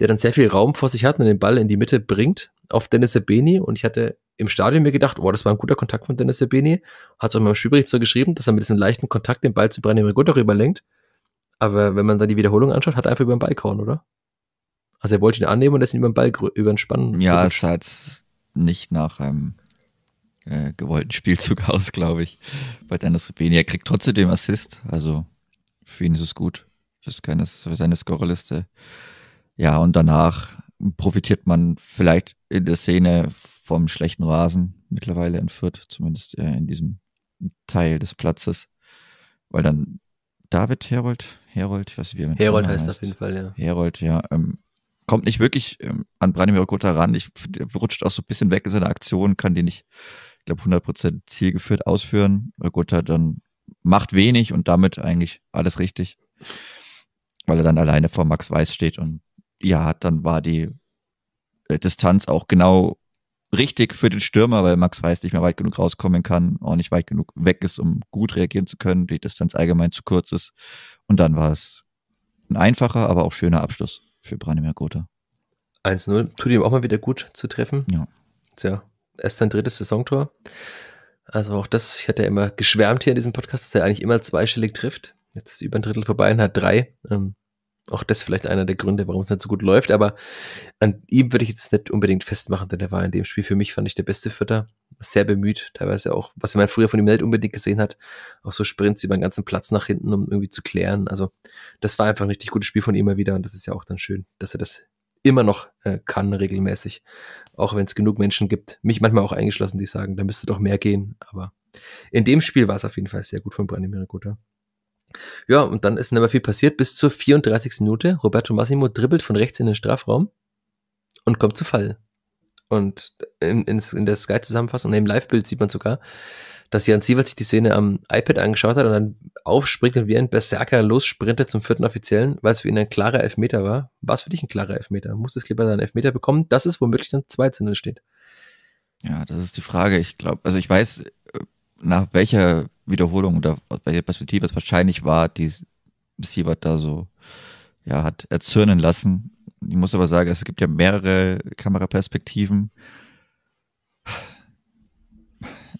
der dann sehr viel Raum vor sich hat und den Ball in die Mitte bringt auf Dennis Ebeni und ich hatte im Stadion mir gedacht, oh, das war ein guter Kontakt von Dennis Ebeni, hat es auch in meinem Spielbericht so geschrieben, dass er mit diesem leichten Kontakt den Ball zu Brandon darüber lenkt. Aber wenn man dann die Wiederholung anschaut, hat er einfach über den Ball gehauen, oder? Also er wollte ihn annehmen und ist ihn über den Ball über den Spann. Ja, es sah jetzt nicht nach einem äh, gewollten Spielzug aus, glaube ich, bei Dennis Rubini. Er kriegt trotzdem Assist, also für ihn ist es gut. Das ist keine, das ist seine Scoreliste. Ja, und danach profitiert man vielleicht in der Szene vom schlechten Rasen mittlerweile in Fürth, zumindest äh, in diesem Teil des Platzes, weil dann David Herold, Herold, ich weiß nicht, wie er mit Herold heißt, heißt auf jeden Fall, ja. Herold, ja. Ähm, kommt nicht wirklich ähm, an Branimir Gotha ran. Ich rutscht auch so ein bisschen weg in seiner Aktion, kann die nicht, ich glaube, 100% zielgeführt ausführen. Äh, Gotha dann macht wenig und damit eigentlich alles richtig, weil er dann alleine vor Max Weiß steht und ja, dann war die äh, Distanz auch genau richtig für den Stürmer, weil Max Weiß nicht mehr weit genug rauskommen kann, auch nicht weit genug weg ist, um gut reagieren zu können, die Distanz allgemein zu kurz ist. Und dann war es ein einfacher, aber auch schöner Abschluss für Branimir Gotha. 1-0, tut ihm auch mal wieder gut zu treffen. Ja. Tja, erst sein drittes Saisontor. Also auch das, ich hatte ja immer geschwärmt hier in diesem Podcast, dass er eigentlich immer zweistellig trifft. Jetzt ist über ein Drittel vorbei und hat drei. Ähm, auch das vielleicht einer der Gründe, warum es nicht so gut läuft. Aber an ihm würde ich jetzt nicht unbedingt festmachen, denn er war in dem Spiel für mich, fand ich, der beste Vierter. Sehr bemüht, teilweise auch, was man früher von ihm nicht unbedingt gesehen hat. Auch so Sprints über den ganzen Platz nach hinten, um irgendwie zu klären. Also das war einfach ein richtig gutes Spiel von ihm mal wieder. Und das ist ja auch dann schön, dass er das immer noch äh, kann regelmäßig. Auch wenn es genug Menschen gibt, mich manchmal auch eingeschlossen, die sagen, da müsste doch mehr gehen. Aber in dem Spiel war es auf jeden Fall sehr gut von Branimir Guter. Ja? Ja, und dann ist nicht mehr viel passiert. Bis zur 34. Minute. Roberto Massimo dribbelt von rechts in den Strafraum und kommt zu Fall. Und in, in, in der Sky-Zusammenfassung, im Live-Bild sieht man sogar, dass Jan Sievert sich die Szene am iPad angeschaut hat und dann aufspringt und wie ein Berserker lossprintet zum vierten Offiziellen, weil es für ihn ein klarer Elfmeter war. War es für dich ein klarer Elfmeter? Muss das lieber einen Elfmeter bekommen? Das ist womöglich dann 2 zu steht. Ja, das ist die Frage. Ich glaube, also ich weiß, äh, nach welcher Wiederholung oder welche Perspektive es wahrscheinlich war, die Siebert da so ja, hat erzürnen lassen. Ich muss aber sagen, es gibt ja mehrere Kameraperspektiven.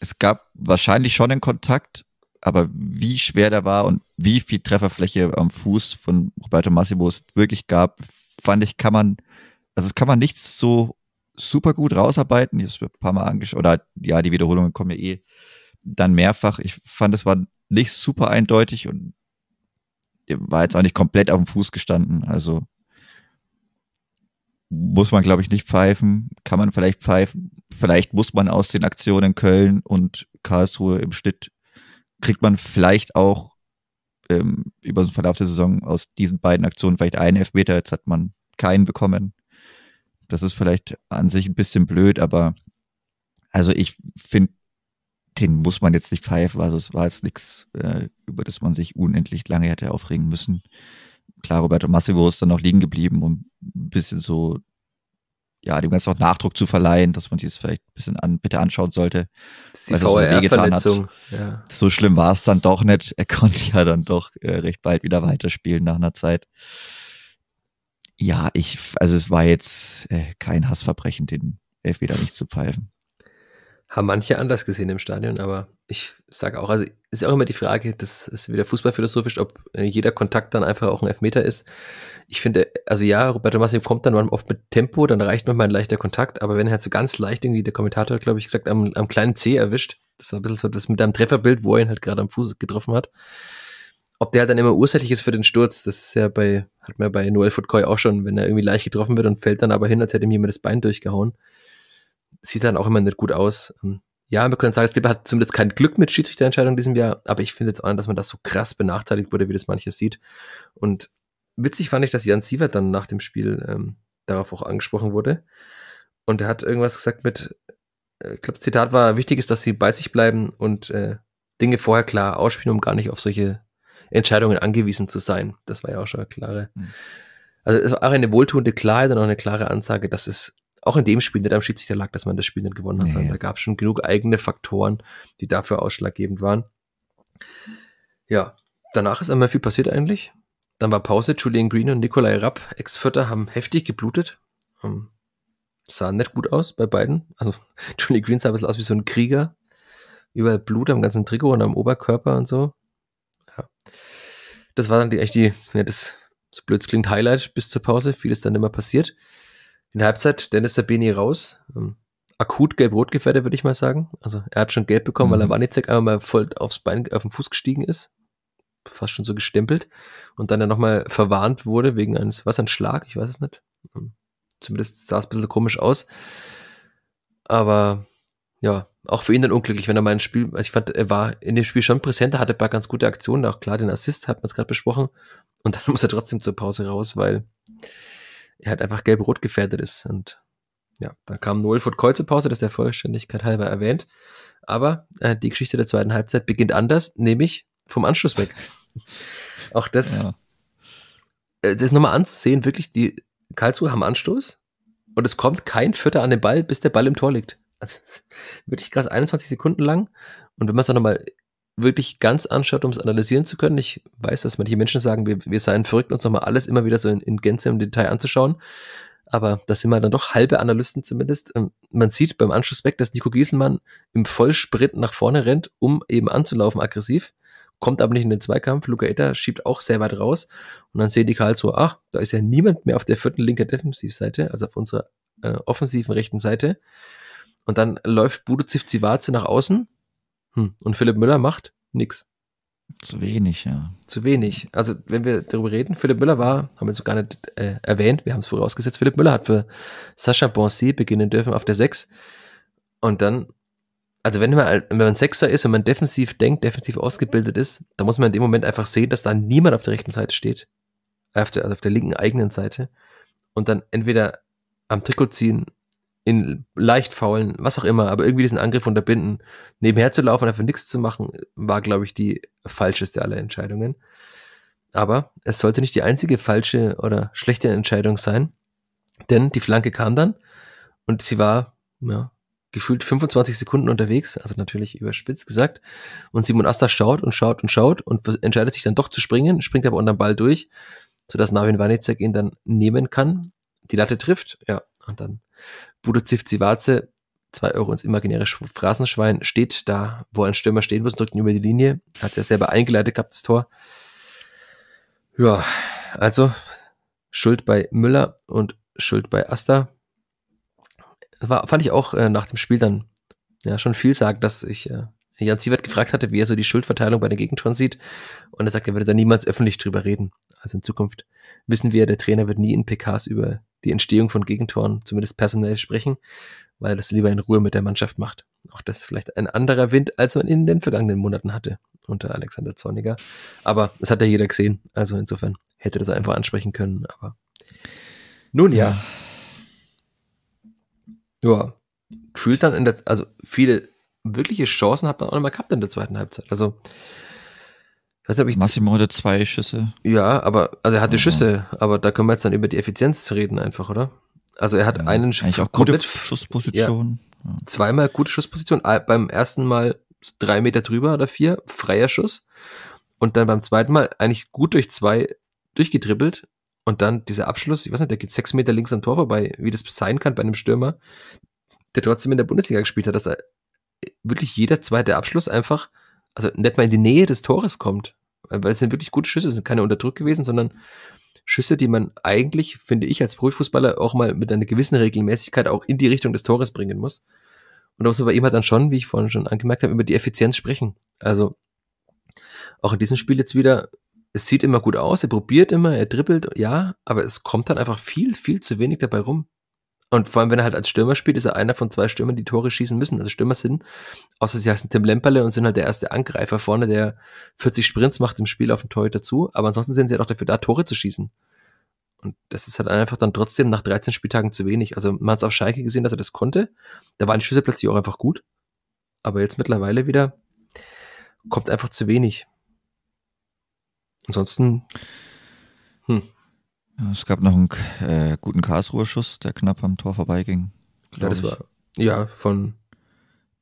Es gab wahrscheinlich schon einen Kontakt, aber wie schwer der war und wie viel Trefferfläche am Fuß von Roberto Massimo es wirklich gab, fand ich, kann man, also es kann man nichts so super gut rausarbeiten. Ich habe es ein paar Mal angeschaut, oder ja, die Wiederholungen kommen ja eh dann mehrfach. Ich fand, es war nicht super eindeutig und war jetzt auch nicht komplett auf dem Fuß gestanden. Also muss man, glaube ich, nicht pfeifen. Kann man vielleicht pfeifen. Vielleicht muss man aus den Aktionen Köln und Karlsruhe im Schnitt, kriegt man vielleicht auch ähm, über den Verlauf der Saison aus diesen beiden Aktionen vielleicht einen Elfmeter. Jetzt hat man keinen bekommen. Das ist vielleicht an sich ein bisschen blöd, aber also ich finde den muss man jetzt nicht pfeifen. Also es war jetzt nichts, äh, über das man sich unendlich lange hätte aufregen müssen. Klar, Roberto Massivo ist dann noch liegen geblieben, um ein bisschen so, ja, dem Ganzen auch Nachdruck zu verleihen, dass man sich das vielleicht ein bisschen an, bitte anschauen sollte. Die VR-Verletzung. So, ja. so schlimm war es dann doch nicht. Er konnte ja dann doch äh, recht bald wieder weiterspielen nach einer Zeit. Ja, ich, also es war jetzt äh, kein Hassverbrechen, den Elfmeter nicht zu pfeifen haben manche anders gesehen im Stadion, aber ich sage auch, also ist auch immer die Frage, das ist wieder fußballphilosophisch, ob äh, jeder Kontakt dann einfach auch ein Elfmeter ist. Ich finde, also ja, Roberto Massimo kommt dann oft mit Tempo, dann reicht manchmal ein leichter Kontakt, aber wenn er halt so ganz leicht irgendwie, der Kommentator hat, glaube ich, gesagt, am, am kleinen C erwischt, das war ein bisschen so das mit einem Trefferbild, wo er ihn halt gerade am Fuß getroffen hat. Ob der dann immer ursächlich ist für den Sturz, das ist ja bei, hat man ja bei Noel Footcoy auch schon, wenn er irgendwie leicht getroffen wird und fällt dann aber hin, als hätte ihm jemand das Bein durchgehauen sieht dann auch immer nicht gut aus. Ähm, ja, wir können sagen, es hat zumindest kein Glück mit Schiedsrichterentscheidung in diesem Jahr, aber ich finde jetzt auch, dass man das so krass benachteiligt wurde, wie das manches sieht. Und witzig fand ich, dass Jan Sievert dann nach dem Spiel ähm, darauf auch angesprochen wurde. Und er hat irgendwas gesagt mit, äh, ich glaube, Zitat war, wichtig ist, dass sie bei sich bleiben und äh, Dinge vorher klar ausspielen, um gar nicht auf solche Entscheidungen angewiesen zu sein. Das war ja auch schon eine klare. Mhm. Also es war auch eine wohltuende Klarheit und auch eine klare Ansage, dass es auch in dem Spiel nicht am Schiedsrichter lag, dass man das Spiel nicht gewonnen hat, nee. sondern da gab es schon genug eigene Faktoren, die dafür ausschlaggebend waren. Ja, danach ist einmal viel passiert eigentlich. Dann war Pause, Julian Green und Nikolai Rapp, Ex-Vierter, haben heftig geblutet. Um, ähm, sah nicht gut aus bei beiden. Also Julian Green sah ein bisschen aus wie so ein Krieger. Überall Blut am ganzen Trikot und am Oberkörper und so. Ja. Das war dann die, echt die, ja, das so blöd klingt, Highlight bis zur Pause. Vieles dann immer passiert in der Halbzeit Dennis Sabini raus. Ähm, akut gelb-rot gefährdet, würde ich mal sagen. Also er hat schon gelb bekommen, mhm. weil er mhm. Wanicek einmal voll aufs Bein, auf den Fuß gestiegen ist. Fast schon so gestempelt. Und dann er nochmal verwarnt wurde wegen eines, was, ein Schlag? Ich weiß es nicht. Ähm, zumindest sah es ein bisschen komisch aus. Aber ja, auch für ihn dann unglücklich, wenn er mal ein Spiel, also ich fand, er war in dem Spiel schon präsent, er hatte ein paar ganz gute Aktionen, auch klar den Assist, hat man es gerade besprochen. Und dann muss er trotzdem zur Pause raus, weil er hat einfach gelb-rot gefährdet ist. Und ja, dann kam null Furt Kreuzepause, das ist der Vollständigkeit halber erwähnt. Aber äh, die Geschichte der zweiten Halbzeit beginnt anders, nämlich vom Anschluss weg. Auch das, ja. äh, das ist nochmal anzusehen, wirklich, die Karlsruhe haben Anstoß und es kommt kein Vierter an den Ball, bis der Ball im Tor liegt. Also wirklich krass, 21 Sekunden lang. Und wenn man es dann nochmal wirklich ganz anschaut, um es analysieren zu können. Ich weiß, dass manche Menschen sagen, wir, wir seien verrückt, uns nochmal alles immer wieder so in, in Gänze im Detail anzuschauen. Aber das sind wir dann doch halbe Analysten zumindest. Ähm, man sieht beim Anschluss weg, dass Nico Gieselmann im Vollsprint nach vorne rennt, um eben anzulaufen aggressiv kommt aber nicht in den Zweikampf. Luca Etter schiebt auch sehr weit raus. Und dann sehen die Karlsruhe, ach, da ist ja niemand mehr auf der vierten linken Defensivseite, also auf unserer äh, offensiven rechten Seite. Und dann läuft Buduziv Zivace nach außen hm. Und Philipp Müller macht nichts. Zu wenig, ja. Zu wenig. Also, wenn wir darüber reden, Philipp Müller war, haben wir es gar nicht äh, erwähnt, wir haben es vorausgesetzt, Philipp Müller hat für Sascha Bonsi beginnen dürfen auf der 6. Und dann, also wenn man, wenn man Sechser ist, wenn man defensiv denkt, defensiv ausgebildet ist, dann muss man in dem Moment einfach sehen, dass da niemand auf der rechten Seite steht. Auf der, also auf der linken eigenen Seite. Und dann entweder am Trikot ziehen in leicht faulen, was auch immer, aber irgendwie diesen Angriff unterbinden, nebenher zu laufen, dafür nichts zu machen, war, glaube ich, die falscheste aller Entscheidungen. Aber es sollte nicht die einzige falsche oder schlechte Entscheidung sein, denn die Flanke kam dann und sie war ja, gefühlt 25 Sekunden unterwegs, also natürlich überspitzt gesagt. Und Simon Asta schaut und schaut und schaut und entscheidet sich dann doch zu springen, springt aber unter den Ball durch, sodass Marvin Wanicek ihn dann nehmen kann, die Latte trifft, ja, und dann Budo Zivzivaze, zwei Euro ins imaginäre Phrasenschwein, steht da, wo ein Stürmer stehen muss, drückt ihn über die Linie. Hat ja selber eingeleitet gehabt, das Tor. Ja, also Schuld bei Müller und Schuld bei Asta. War, fand ich auch äh, nach dem Spiel dann ja schon viel sagen, dass ich äh, Jan Sievert gefragt hatte, wie er so die Schuldverteilung bei den Gegentoren sieht. Und er sagt, er würde da niemals öffentlich drüber reden. Also in Zukunft wissen wir, der Trainer wird nie in PKs über die Entstehung von Gegentoren, zumindest personell, sprechen, weil er das lieber in Ruhe mit der Mannschaft macht. Auch das ist vielleicht ein anderer Wind, als man in den vergangenen Monaten hatte unter Alexander Zorniger. Aber das hat ja jeder gesehen. Also insofern hätte das einfach ansprechen können. Aber nun ja. Ja, Fühlt dann in der, also viele wirkliche Chancen hat man auch nochmal gehabt in der zweiten Halbzeit. Also weiß nicht, ob ich Massimo hatte zwei Schüsse. Ja, aber, also er hatte oh. Schüsse, aber da können wir jetzt dann über die Effizienz reden einfach, oder? Also er hat ja, einen Schuss. auch gute Schussposition. Ja, zweimal gute Schussposition. Beim ersten Mal drei Meter drüber oder vier, freier Schuss. Und dann beim zweiten Mal eigentlich gut durch zwei durchgetribbelt. Und dann dieser Abschluss, ich weiß nicht, der geht sechs Meter links am Tor vorbei, wie das sein kann bei einem Stürmer, der trotzdem in der Bundesliga gespielt hat, dass er wirklich jeder zweite Abschluss einfach, also nicht mal in die Nähe des Tores kommt. Weil es sind wirklich gute Schüsse, es sind keine Unterdrück gewesen, sondern Schüsse, die man eigentlich, finde ich, als Profifußballer auch mal mit einer gewissen Regelmäßigkeit auch in die Richtung des Tores bringen muss. Und da muss man bei ihm halt dann schon, wie ich vorhin schon angemerkt habe, über die Effizienz sprechen. Also auch in diesem Spiel jetzt wieder, es sieht immer gut aus, er probiert immer, er dribbelt, ja, aber es kommt dann einfach viel, viel zu wenig dabei rum. Und vor allem, wenn er halt als Stürmer spielt, ist er einer von zwei Stürmern, die Tore schießen müssen. Also Stürmer sind, außer sie heißen Tim Lemperle und sind halt der erste Angreifer vorne, der 40 Sprints macht im Spiel auf dem Tor dazu. Aber ansonsten sind sie halt auch dafür da, Tore zu schießen. Und das ist halt einfach dann trotzdem nach 13 Spieltagen zu wenig. Also man hat es auf Schalke gesehen, dass er das konnte. Da waren die Schüsse plötzlich auch einfach gut. Aber jetzt mittlerweile wieder kommt einfach zu wenig. Ansonsten, hm es gab noch einen äh, guten Karlsruher Schuss, der knapp am Tor vorbeiging. Ja, das ich. war ja von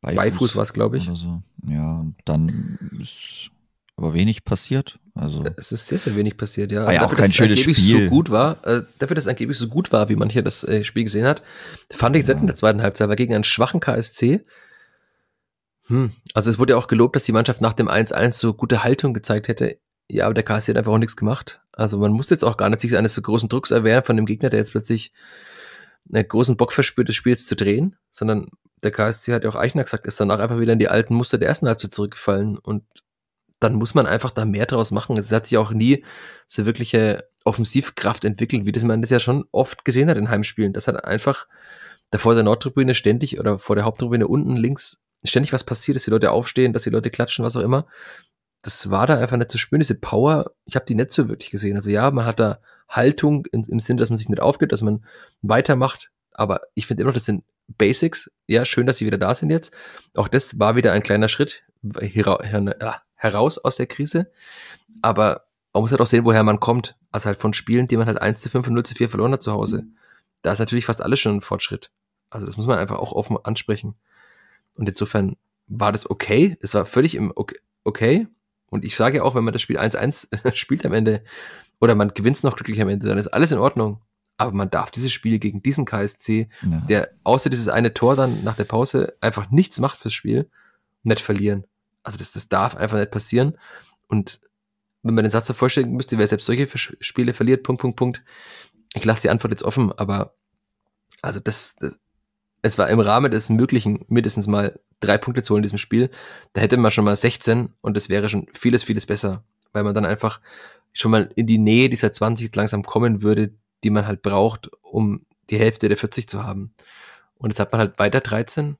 Beifuß, Beifuß war es, glaube ich. So. Ja, und dann ist aber wenig passiert. Also es ist sehr, sehr wenig passiert, ja. Ah ja dafür, auch kein dass schönes angeblich Spiel. so gut war, äh, dafür, dass es angeblich so gut war, wie mancher das äh, Spiel gesehen hat, fand ich ja. in der zweiten Halbzeit war gegen einen schwachen KSC. Hm. Also es wurde ja auch gelobt, dass die Mannschaft nach dem 1-1 so gute Haltung gezeigt hätte. Ja, aber der KSC hat einfach auch nichts gemacht. Also man muss jetzt auch gar nicht sich eines so großen Drucks erwehren von dem Gegner, der jetzt plötzlich einen großen Bock verspürt, das Spiel jetzt zu drehen, sondern der KSC hat ja auch Eichner gesagt, ist danach einfach wieder in die alten Muster der ersten Halbzeit zurückgefallen und dann muss man einfach da mehr draus machen. Es hat sich auch nie so wirkliche Offensivkraft entwickelt, wie das man das ja schon oft gesehen hat in Heimspielen. Das hat einfach da vor der Nordtribüne ständig oder vor der Haupttribüne unten links ständig was passiert, dass die Leute aufstehen, dass die Leute klatschen, was auch immer das war da einfach nicht zu spüren, diese Power. Ich habe die nicht so wirklich gesehen. Also ja, man hat da Haltung im, im Sinne, dass man sich nicht aufgibt, dass man weitermacht. Aber ich finde immer noch, das sind Basics. Ja, schön, dass sie wieder da sind jetzt. Auch das war wieder ein kleiner Schritt hera her ah, heraus aus der Krise. Aber man muss halt auch sehen, woher man kommt. Also halt von Spielen, die man halt 1 zu 5 und 0 zu 4 verloren hat zu Hause. Mhm. Da ist natürlich fast alles schon ein Fortschritt. Also das muss man einfach auch offen ansprechen. Und insofern war das okay. Es war völlig im okay. okay. Und ich sage ja auch, wenn man das Spiel 1-1 spielt am Ende oder man gewinnt es noch glücklich am Ende, dann ist alles in Ordnung. Aber man darf dieses Spiel gegen diesen KSC, ja. der außer dieses eine Tor dann nach der Pause einfach nichts macht fürs Spiel, nicht verlieren. Also das, das darf einfach nicht passieren. Und wenn man den Satz davor stellen müsste, wer selbst solche Spiele verliert, Punkt, Punkt, Punkt. Ich lasse die Antwort jetzt offen, aber also das, das, es war im Rahmen des Möglichen mindestens mal drei Punkte zu holen in diesem Spiel, da hätte man schon mal 16 und das wäre schon vieles, vieles besser, weil man dann einfach schon mal in die Nähe dieser 20 langsam kommen würde, die man halt braucht, um die Hälfte der 40 zu haben. Und jetzt hat man halt weiter 13,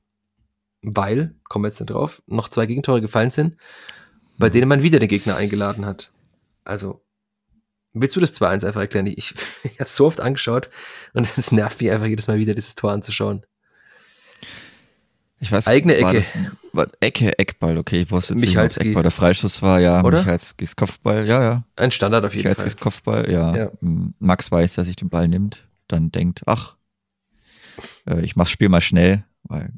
weil, kommen wir jetzt nicht drauf, noch zwei Gegentore gefallen sind, bei denen man wieder den Gegner eingeladen hat. Also, willst du das 2-1 einfach erklären? Ich, ich habe so oft angeschaut und es nervt mich einfach jedes Mal wieder, dieses Tor anzuschauen. Ich weiß Eigene Ecke. das, war Ecke, Eckball, okay. Ich wusste jetzt nicht, ob Eckball der Freischuss war, ja. Oder? Michalskis Kopfball, ja, ja. Ein Standard auf jeden Michalskis Fall. Kopfball, ja. ja. Hm, Max weiß, dass sich den Ball nimmt, dann denkt, ach, äh, ich mach's Spiel mal schnell, weil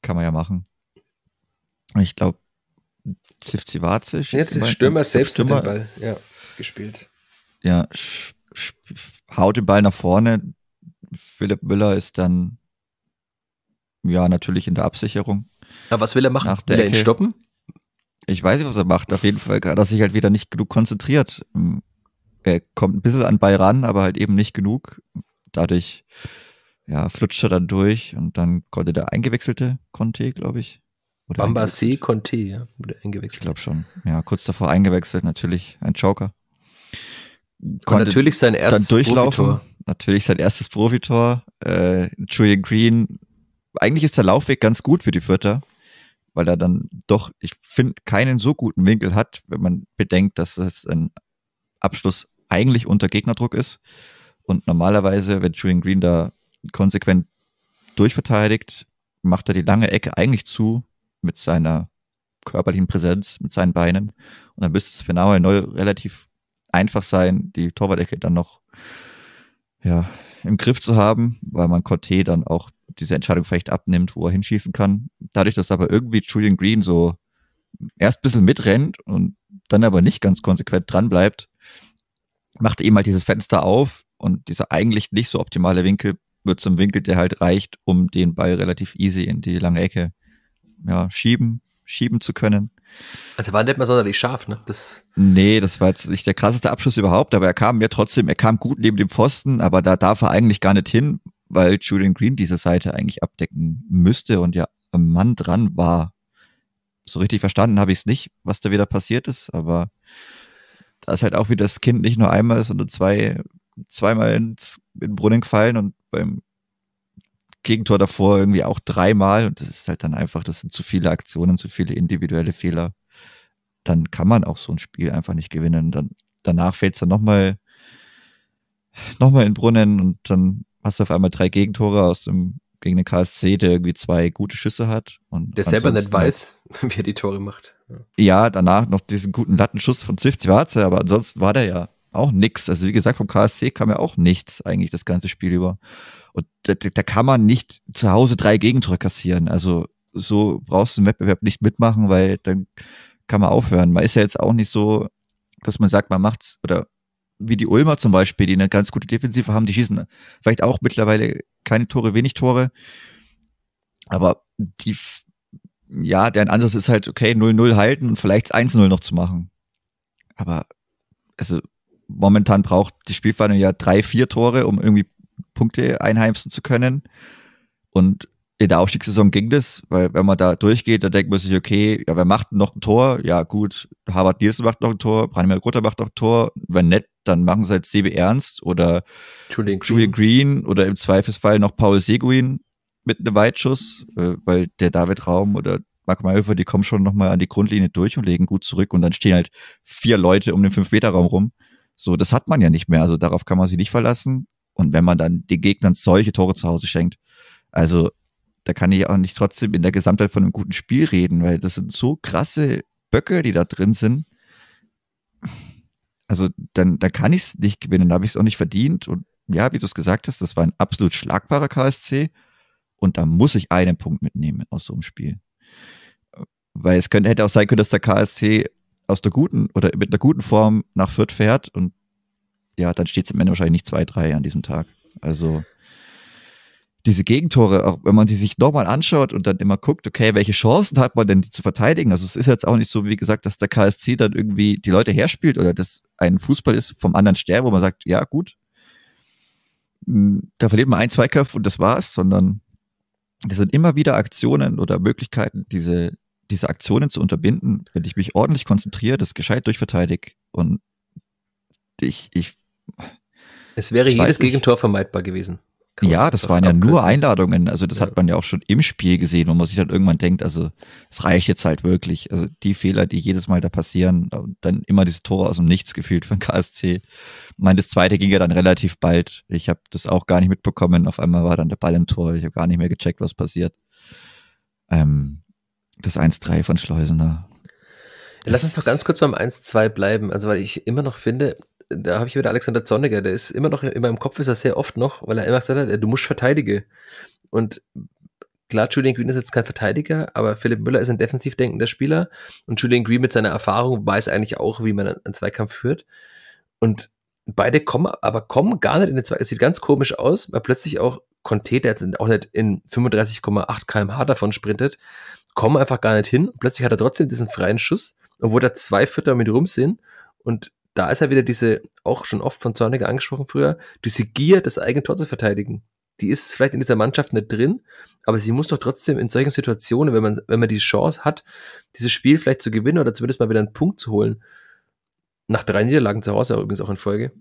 kann man ja machen. Ich glaube, Zivzivacic. Ja, der Stürmer selbst Stürmer. den Ball ja, gespielt. Ja, haut den Ball nach vorne. Philipp Müller ist dann ja, natürlich in der Absicherung. Aber was will er machen? will er ihn stoppen? Ich weiß nicht, was er macht. Auf jeden Fall dass er sich halt wieder nicht genug konzentriert. Er kommt ein bisschen an Ball ran, aber halt eben nicht genug. Dadurch ja, flutscht er dann durch und dann konnte der eingewechselte Conte, glaube ich. Bambasé Conte, ja, wurde eingewechselt. Ich glaube schon. Ja, kurz davor eingewechselt, natürlich. Ein Joker. Konnte und natürlich sein erstes dann durchlaufen. Profitor. Natürlich sein erstes Profitor. Äh, Julian Green eigentlich ist der Laufweg ganz gut für die Vierter, weil er dann doch, ich finde, keinen so guten Winkel hat, wenn man bedenkt, dass es ein Abschluss eigentlich unter Gegnerdruck ist. Und normalerweise, wenn Julian Green da konsequent durchverteidigt, macht er die lange Ecke eigentlich zu mit seiner körperlichen Präsenz, mit seinen Beinen. Und dann müsste es für Nahuel neu relativ einfach sein, die torwart dann noch ja, im Griff zu haben, weil man Corté dann auch diese Entscheidung vielleicht abnimmt, wo er hinschießen kann. Dadurch, dass aber irgendwie Julian Green so erst ein bisschen mitrennt und dann aber nicht ganz konsequent dranbleibt, macht er ihm halt dieses Fenster auf und dieser eigentlich nicht so optimale Winkel wird zum Winkel, der halt reicht, um den Ball relativ easy in die lange Ecke ja, schieben, schieben zu können. Also war nicht mehr sonderlich scharf, ne? Das nee, das war jetzt nicht der krasseste Abschluss überhaupt, aber er kam mir ja trotzdem, er kam gut neben dem Pfosten, aber da darf er eigentlich gar nicht hin, weil Julian Green diese Seite eigentlich abdecken müsste und ja am Mann dran war. So richtig verstanden habe ich es nicht, was da wieder passiert ist, aber da ist halt auch wieder das Kind nicht nur einmal, sondern zwei, zweimal ins, in den Brunnen gefallen und beim Gegentor davor irgendwie auch dreimal. Und das ist halt dann einfach, das sind zu viele Aktionen, zu viele individuelle Fehler. Dann kann man auch so ein Spiel einfach nicht gewinnen. Dann, danach fällt es dann nochmal nochmal in den Brunnen und dann hast du auf einmal drei Gegentore aus dem gegen den KSC, der irgendwie zwei gute Schüsse hat. Und der selber nicht weiß, wie er die Tore macht. Ja, danach noch diesen guten Lattenschuss von Zivzivaze, aber ansonsten war der ja auch nix. Also wie gesagt, vom KSC kam ja auch nichts eigentlich das ganze Spiel über. Und da, da kann man nicht zu Hause drei Gegentore kassieren. Also so brauchst du im Wettbewerb nicht mitmachen, weil dann kann man aufhören. Man ist ja jetzt auch nicht so, dass man sagt, man macht's oder wie die Ulmer zum Beispiel, die eine ganz gute Defensive haben, die schießen vielleicht auch mittlerweile keine Tore, wenig Tore. Aber die, ja, deren Ansatz ist halt, okay, 0-0 halten und vielleicht 1-0 noch zu machen. Aber, also, momentan braucht die Spielvereinigung ja drei, vier Tore, um irgendwie Punkte einheimsen zu können. Und in der Aufstiegssaison ging das, weil wenn man da durchgeht, dann denkt man sich, okay, ja, wer macht noch ein Tor? Ja, gut, Harvard Nielsen macht noch ein Tor, Branimir Grutter macht noch ein Tor. Wenn nett, dann machen sie halt CB Ernst oder Julian Green. Julian Green oder im Zweifelsfall noch Paul Seguin mit einem Weitschuss, äh, weil der David Raum oder Marco Mayhofer, die kommen schon nochmal an die Grundlinie durch und legen gut zurück und dann stehen halt vier Leute um den Fünf-Meter-Raum rum. So, das hat man ja nicht mehr. Also darauf kann man sich nicht verlassen. Und wenn man dann den Gegnern solche Tore zu Hause schenkt, also da kann ich auch nicht trotzdem in der Gesamtheit von einem guten Spiel reden, weil das sind so krasse Böcke, die da drin sind. Also dann, dann kann ich es nicht gewinnen, da habe ich es auch nicht verdient. Und ja, wie du es gesagt hast, das war ein absolut schlagbarer KSC. Und da muss ich einen Punkt mitnehmen aus so einem Spiel. Weil es könnte, hätte auch sein können, dass der KSC aus der guten oder mit einer guten Form nach Fürth fährt und ja, dann steht es am Ende wahrscheinlich nicht 2-3 an diesem Tag. Also diese Gegentore, auch wenn man die sich nochmal anschaut und dann immer guckt, okay, welche Chancen hat man denn, die zu verteidigen? Also es ist jetzt auch nicht so, wie gesagt, dass der KSC dann irgendwie die Leute herspielt oder dass ein Fußball ist vom anderen Stern, wo man sagt, ja gut, hm, da verliert man ein, zwei Köpfe und das war's, sondern das sind immer wieder Aktionen oder Möglichkeiten, diese, diese Aktionen zu unterbinden, wenn ich mich ordentlich konzentriere, das gescheit durchverteidige und ich, ich. Es wäre jedes Gegentor vermeidbar gewesen. Kann ja, das, waren ja nur Einladungen. Also das ja. hat man ja auch schon im Spiel gesehen, wo man sich dann irgendwann denkt, also es reicht jetzt halt wirklich. Also die Fehler, die jedes Mal da passieren, dann immer diese Tore aus dem Nichts gefühlt von KSC. Ich meine, das zweite ging ja dann relativ bald. Ich habe das auch gar nicht mitbekommen. Auf einmal war dann der Ball im Tor. Ich habe gar nicht mehr gecheckt, was passiert. Ähm, das 1-3 von Schleusener. Lass uns doch ganz kurz beim 1-2 bleiben, also weil ich immer noch finde, da habe ich wieder Alexander Zorniger, der ist immer noch, in meinem Kopf ist er sehr oft noch, weil er immer gesagt hat, äh, du musst verteidige. Und klar, Julian Green ist jetzt kein Verteidiger, aber Philipp Müller ist ein defensiv denkender Spieler und Julian Green mit seiner Erfahrung weiß eigentlich auch, wie man einen Zweikampf führt. Und beide kommen, aber kommen gar nicht in den Zweikampf. Es sieht ganz komisch aus, weil plötzlich auch Conte, der jetzt auch nicht in 35,8 kmh davon sprintet, kommen einfach gar nicht hin. plötzlich hat er trotzdem diesen freien Schuss, obwohl da zwei Fütter mit rum sind und da ist ja wieder diese, auch schon oft von Zorniger angesprochen früher, diese Gier, das eigene Tor zu verteidigen. Die ist vielleicht in dieser Mannschaft nicht drin, aber sie muss doch trotzdem in solchen Situationen, wenn man, wenn man die Chance hat, dieses Spiel vielleicht zu gewinnen oder zumindest mal wieder einen Punkt zu holen, nach drei Niederlagen zu Hause übrigens auch in Folge,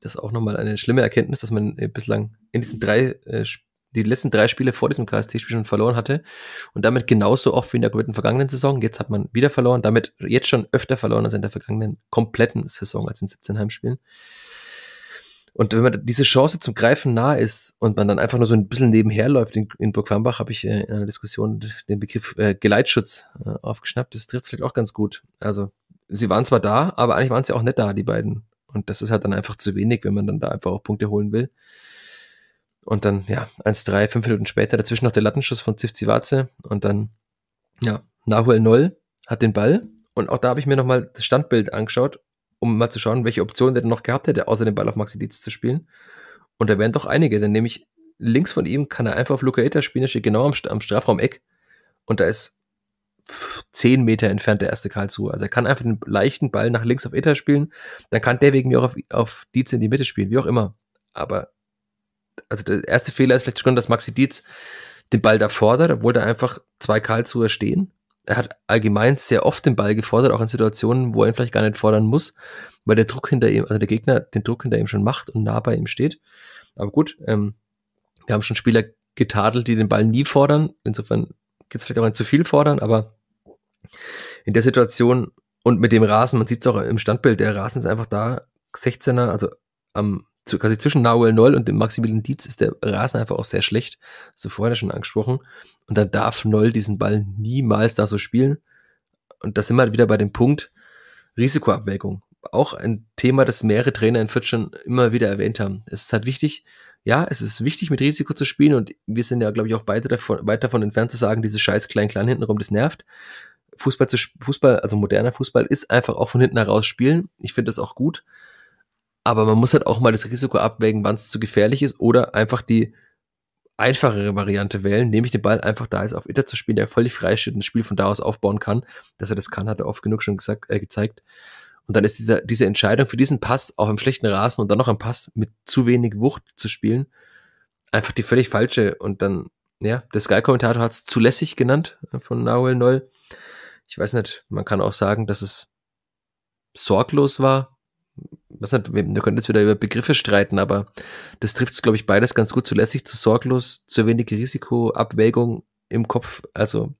das ist auch nochmal eine schlimme Erkenntnis, dass man äh, bislang in diesen drei äh, Spielen die letzten drei Spiele vor diesem kst spiel schon verloren hatte und damit genauso oft wie in der kompletten vergangenen Saison. Jetzt hat man wieder verloren, damit jetzt schon öfter verloren als in der vergangenen kompletten Saison, als in 17 Heimspielen. Und wenn man diese Chance zum Greifen nah ist und man dann einfach nur so ein bisschen nebenher läuft, in, in Burgfernbach habe ich äh, in einer Diskussion den Begriff äh, Geleitschutz äh, aufgeschnappt, das trifft vielleicht auch ganz gut. Also sie waren zwar da, aber eigentlich waren sie auch nicht da, die beiden. Und das ist halt dann einfach zu wenig, wenn man dann da einfach auch Punkte holen will. Und dann, ja, 1-3, fünf Minuten später, dazwischen noch der Lattenschuss von Zivzivaze und dann, ja, Nahuel Noll hat den Ball und auch da habe ich mir nochmal das Standbild angeschaut, um mal zu schauen, welche Optionen der denn noch gehabt hätte, außer den Ball auf Maxi Dietz zu spielen. Und da wären doch einige, denn nämlich links von ihm kann er einfach auf Luca Eta spielen, der steht genau am, am Strafraum-Eck und da ist zehn Meter entfernt der erste Karlsruhe. Also er kann einfach den leichten Ball nach links auf Eta spielen, dann kann der wegen mir auch auf, auf Dietz in die Mitte spielen, wie auch immer. Aber also der erste Fehler ist vielleicht schon, dass Maxi Dietz den Ball da fordert, obwohl da einfach zwei Karlsruher stehen. Er hat allgemein sehr oft den Ball gefordert, auch in Situationen, wo er ihn vielleicht gar nicht fordern muss, weil der Druck hinter ihm, also der Gegner den Druck hinter ihm schon macht und nah bei ihm steht. Aber gut, ähm, wir haben schon Spieler getadelt, die den Ball nie fordern. Insofern gibt es vielleicht auch ein zu viel fordern, aber in der Situation und mit dem Rasen, man sieht es auch im Standbild, der Rasen ist einfach da, 16er, also am zu, quasi zwischen Nahuel Noll und dem Maximilian Dietz ist der Rasen einfach auch sehr schlecht. So vorher schon angesprochen. Und dann darf Noll diesen Ball niemals da so spielen. Und das sind wir halt wieder bei dem Punkt Risikoabwägung. Auch ein Thema, das mehrere Trainer in Fürth schon immer wieder erwähnt haben. Es ist halt wichtig, ja, es ist wichtig, mit Risiko zu spielen und wir sind ja, glaube ich, auch beide davon, weit davon entfernt zu sagen, dieses scheiß Klein-Klein hintenrum, das nervt. Fußball, zu, Fußball, also moderner Fußball, ist einfach auch von hinten heraus spielen. Ich finde das auch gut. Aber man muss halt auch mal das Risiko abwägen, wann es zu gefährlich ist oder einfach die einfachere Variante wählen, nämlich den Ball einfach da ist, auf Itter zu spielen, der völlig frei steht und das Spiel von da aus aufbauen kann. Dass er das kann, hat er oft genug schon gesagt, äh, gezeigt. Und dann ist dieser, diese Entscheidung für diesen Pass auch im schlechten Rasen und dann noch einen Pass mit zu wenig Wucht zu spielen, einfach die völlig falsche. Und dann, ja, der Sky-Kommentator hat es zulässig genannt äh, von Nahuel Noll. Ich weiß nicht, man kann auch sagen, dass es sorglos war, was hat, wir können jetzt wieder über Begriffe streiten, aber das trifft es, glaube ich, beides ganz gut. Zu lässig, zu sorglos, zu wenig Risikoabwägung im Kopf. Also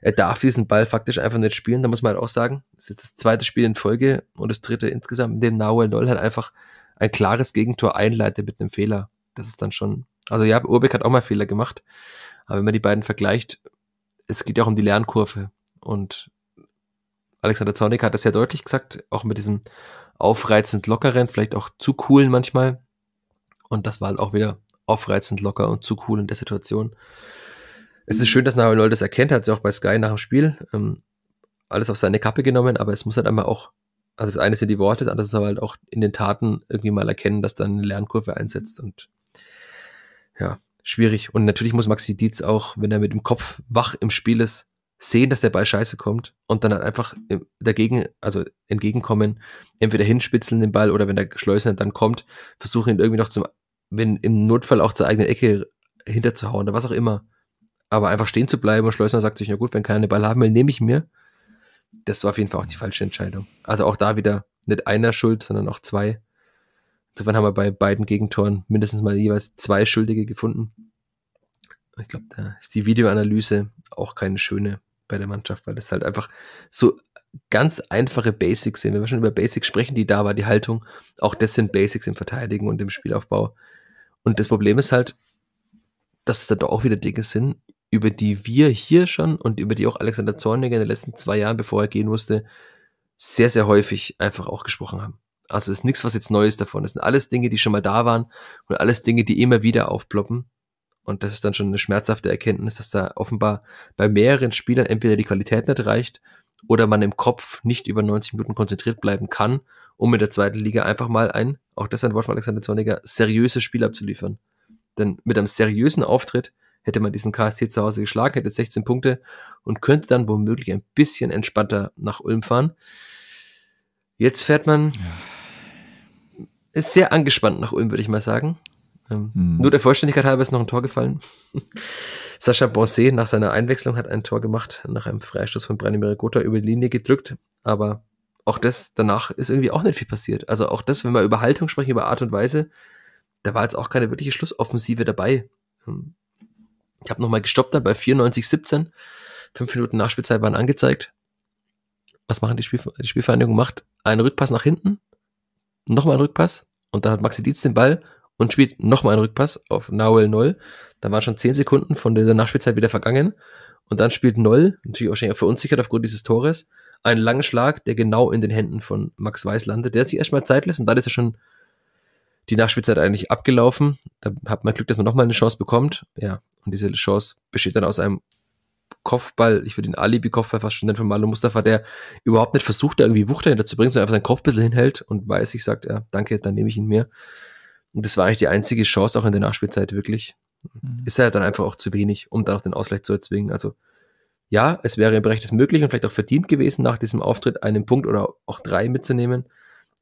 er darf diesen Ball faktisch einfach nicht spielen, da muss man halt auch sagen. Es ist das zweite Spiel in Folge und das dritte insgesamt, in dem Nahuel Noll halt einfach ein klares Gegentor einleitet mit einem Fehler. Das ist dann schon. Also ja, Urbeck hat auch mal Fehler gemacht, aber wenn man die beiden vergleicht, es geht ja auch um die Lernkurve. Und Alexander Zornig hat das ja deutlich gesagt, auch mit diesem aufreizend lockeren, vielleicht auch zu coolen manchmal. Und das war halt auch wieder aufreizend locker und zu cool in der Situation. Es ist schön, dass Nahuel das erkennt, hat sie auch bei Sky nach dem Spiel ähm, alles auf seine Kappe genommen, aber es muss halt einmal auch, also das eine sind die Worte, das andere ist aber halt auch in den Taten irgendwie mal erkennen, dass dann eine Lernkurve einsetzt und ja, schwierig. Und natürlich muss Maxi Dietz auch, wenn er mit dem Kopf wach im Spiel ist, sehen, dass der Ball scheiße kommt und dann halt einfach äh, dagegen, also entgegenkommen, entweder hinspitzeln den Ball oder wenn der Schleusner dann kommt, versuchen ihn irgendwie noch zum, wenn im Notfall auch zur eigenen Ecke hinterzuhauen oder was auch immer. Aber einfach stehen zu bleiben und Schleusner sagt sich, na gut, wenn keiner den Ball haben will, nehme ich mir. Das war auf jeden Fall auch die falsche Entscheidung. Also auch da wieder nicht einer schuld, sondern auch zwei. Insofern haben wir bei beiden Gegentoren mindestens mal jeweils zwei Schuldige gefunden. Ich glaube, da ist die Videoanalyse auch keine schöne bei der Mannschaft, weil das halt einfach so ganz einfache Basics sind. Wenn wir schon über Basics sprechen, die da war, die Haltung, auch das sind Basics im Verteidigen und im Spielaufbau. Und das Problem ist halt, dass es da doch auch wieder Dinge sind, über die wir hier schon und über die auch Alexander Zorniger in den letzten zwei Jahren, bevor er gehen musste, sehr, sehr häufig einfach auch gesprochen haben. Also ist nichts, was jetzt Neues davon. Das sind alles Dinge, die schon mal da waren und alles Dinge, die immer wieder aufploppen. Und das ist dann schon eine schmerzhafte Erkenntnis, dass da offenbar bei mehreren Spielern entweder die Qualität nicht reicht oder man im Kopf nicht über 90 Minuten konzentriert bleiben kann, um in der zweiten Liga einfach mal ein, auch das ein Wort von Alexander Zorniger, seriöses Spiel abzuliefern. Denn mit einem seriösen Auftritt hätte man diesen KSC zu Hause geschlagen, hätte 16 Punkte und könnte dann womöglich ein bisschen entspannter nach Ulm fahren. Jetzt fährt man ist sehr angespannt nach Ulm, würde ich mal sagen. Ähm, mhm. Nur der Vollständigkeit halber ist noch ein Tor gefallen. Sascha Borsé nach seiner Einwechslung hat ein Tor gemacht, nach einem Freistoß von Branimir Gotha über die Linie gedrückt, aber auch das danach ist irgendwie auch nicht viel passiert. Also auch das, wenn wir über Haltung sprechen, über Art und Weise, da war jetzt auch keine wirkliche Schlussoffensive dabei. Ähm, ich habe nochmal gestoppt dann bei 94-17. Fünf Minuten Nachspielzeit waren angezeigt. Was machen die, Spielver die Spielvereinigung? Macht einen Rückpass nach hinten, nochmal einen Rückpass und dann hat Maxi Dietz den Ball und spielt nochmal einen Rückpass auf Nahuel Noll. Da waren schon zehn Sekunden von dieser Nachspielzeit wieder vergangen. Und dann spielt Noll, natürlich wahrscheinlich auch verunsichert aufgrund dieses Tores, einen langen Schlag, der genau in den Händen von Max Weiß landet. Der sich erstmal Zeit lässt und dann ist er schon die Nachspielzeit eigentlich abgelaufen. Da hat man Glück, dass man nochmal eine Chance bekommt. Ja, und diese Chance besteht dann aus einem Kopfball, ich würde den Alibi-Kopfball fast schon nennen von Malo Mustafa, der überhaupt nicht versucht, da irgendwie Wucht dahinter zu bringen, sondern einfach seinen Kopf ein bisschen hinhält und weiß, ich sagt, ja, danke, dann nehme ich ihn mir. Und das war eigentlich die einzige Chance auch in der Nachspielzeit wirklich. Mhm. Ist ja dann einfach auch zu wenig, um dann auch den Ausgleich zu erzwingen. Also ja, es wäre im Berechtes möglich und vielleicht auch verdient gewesen, nach diesem Auftritt einen Punkt oder auch drei mitzunehmen.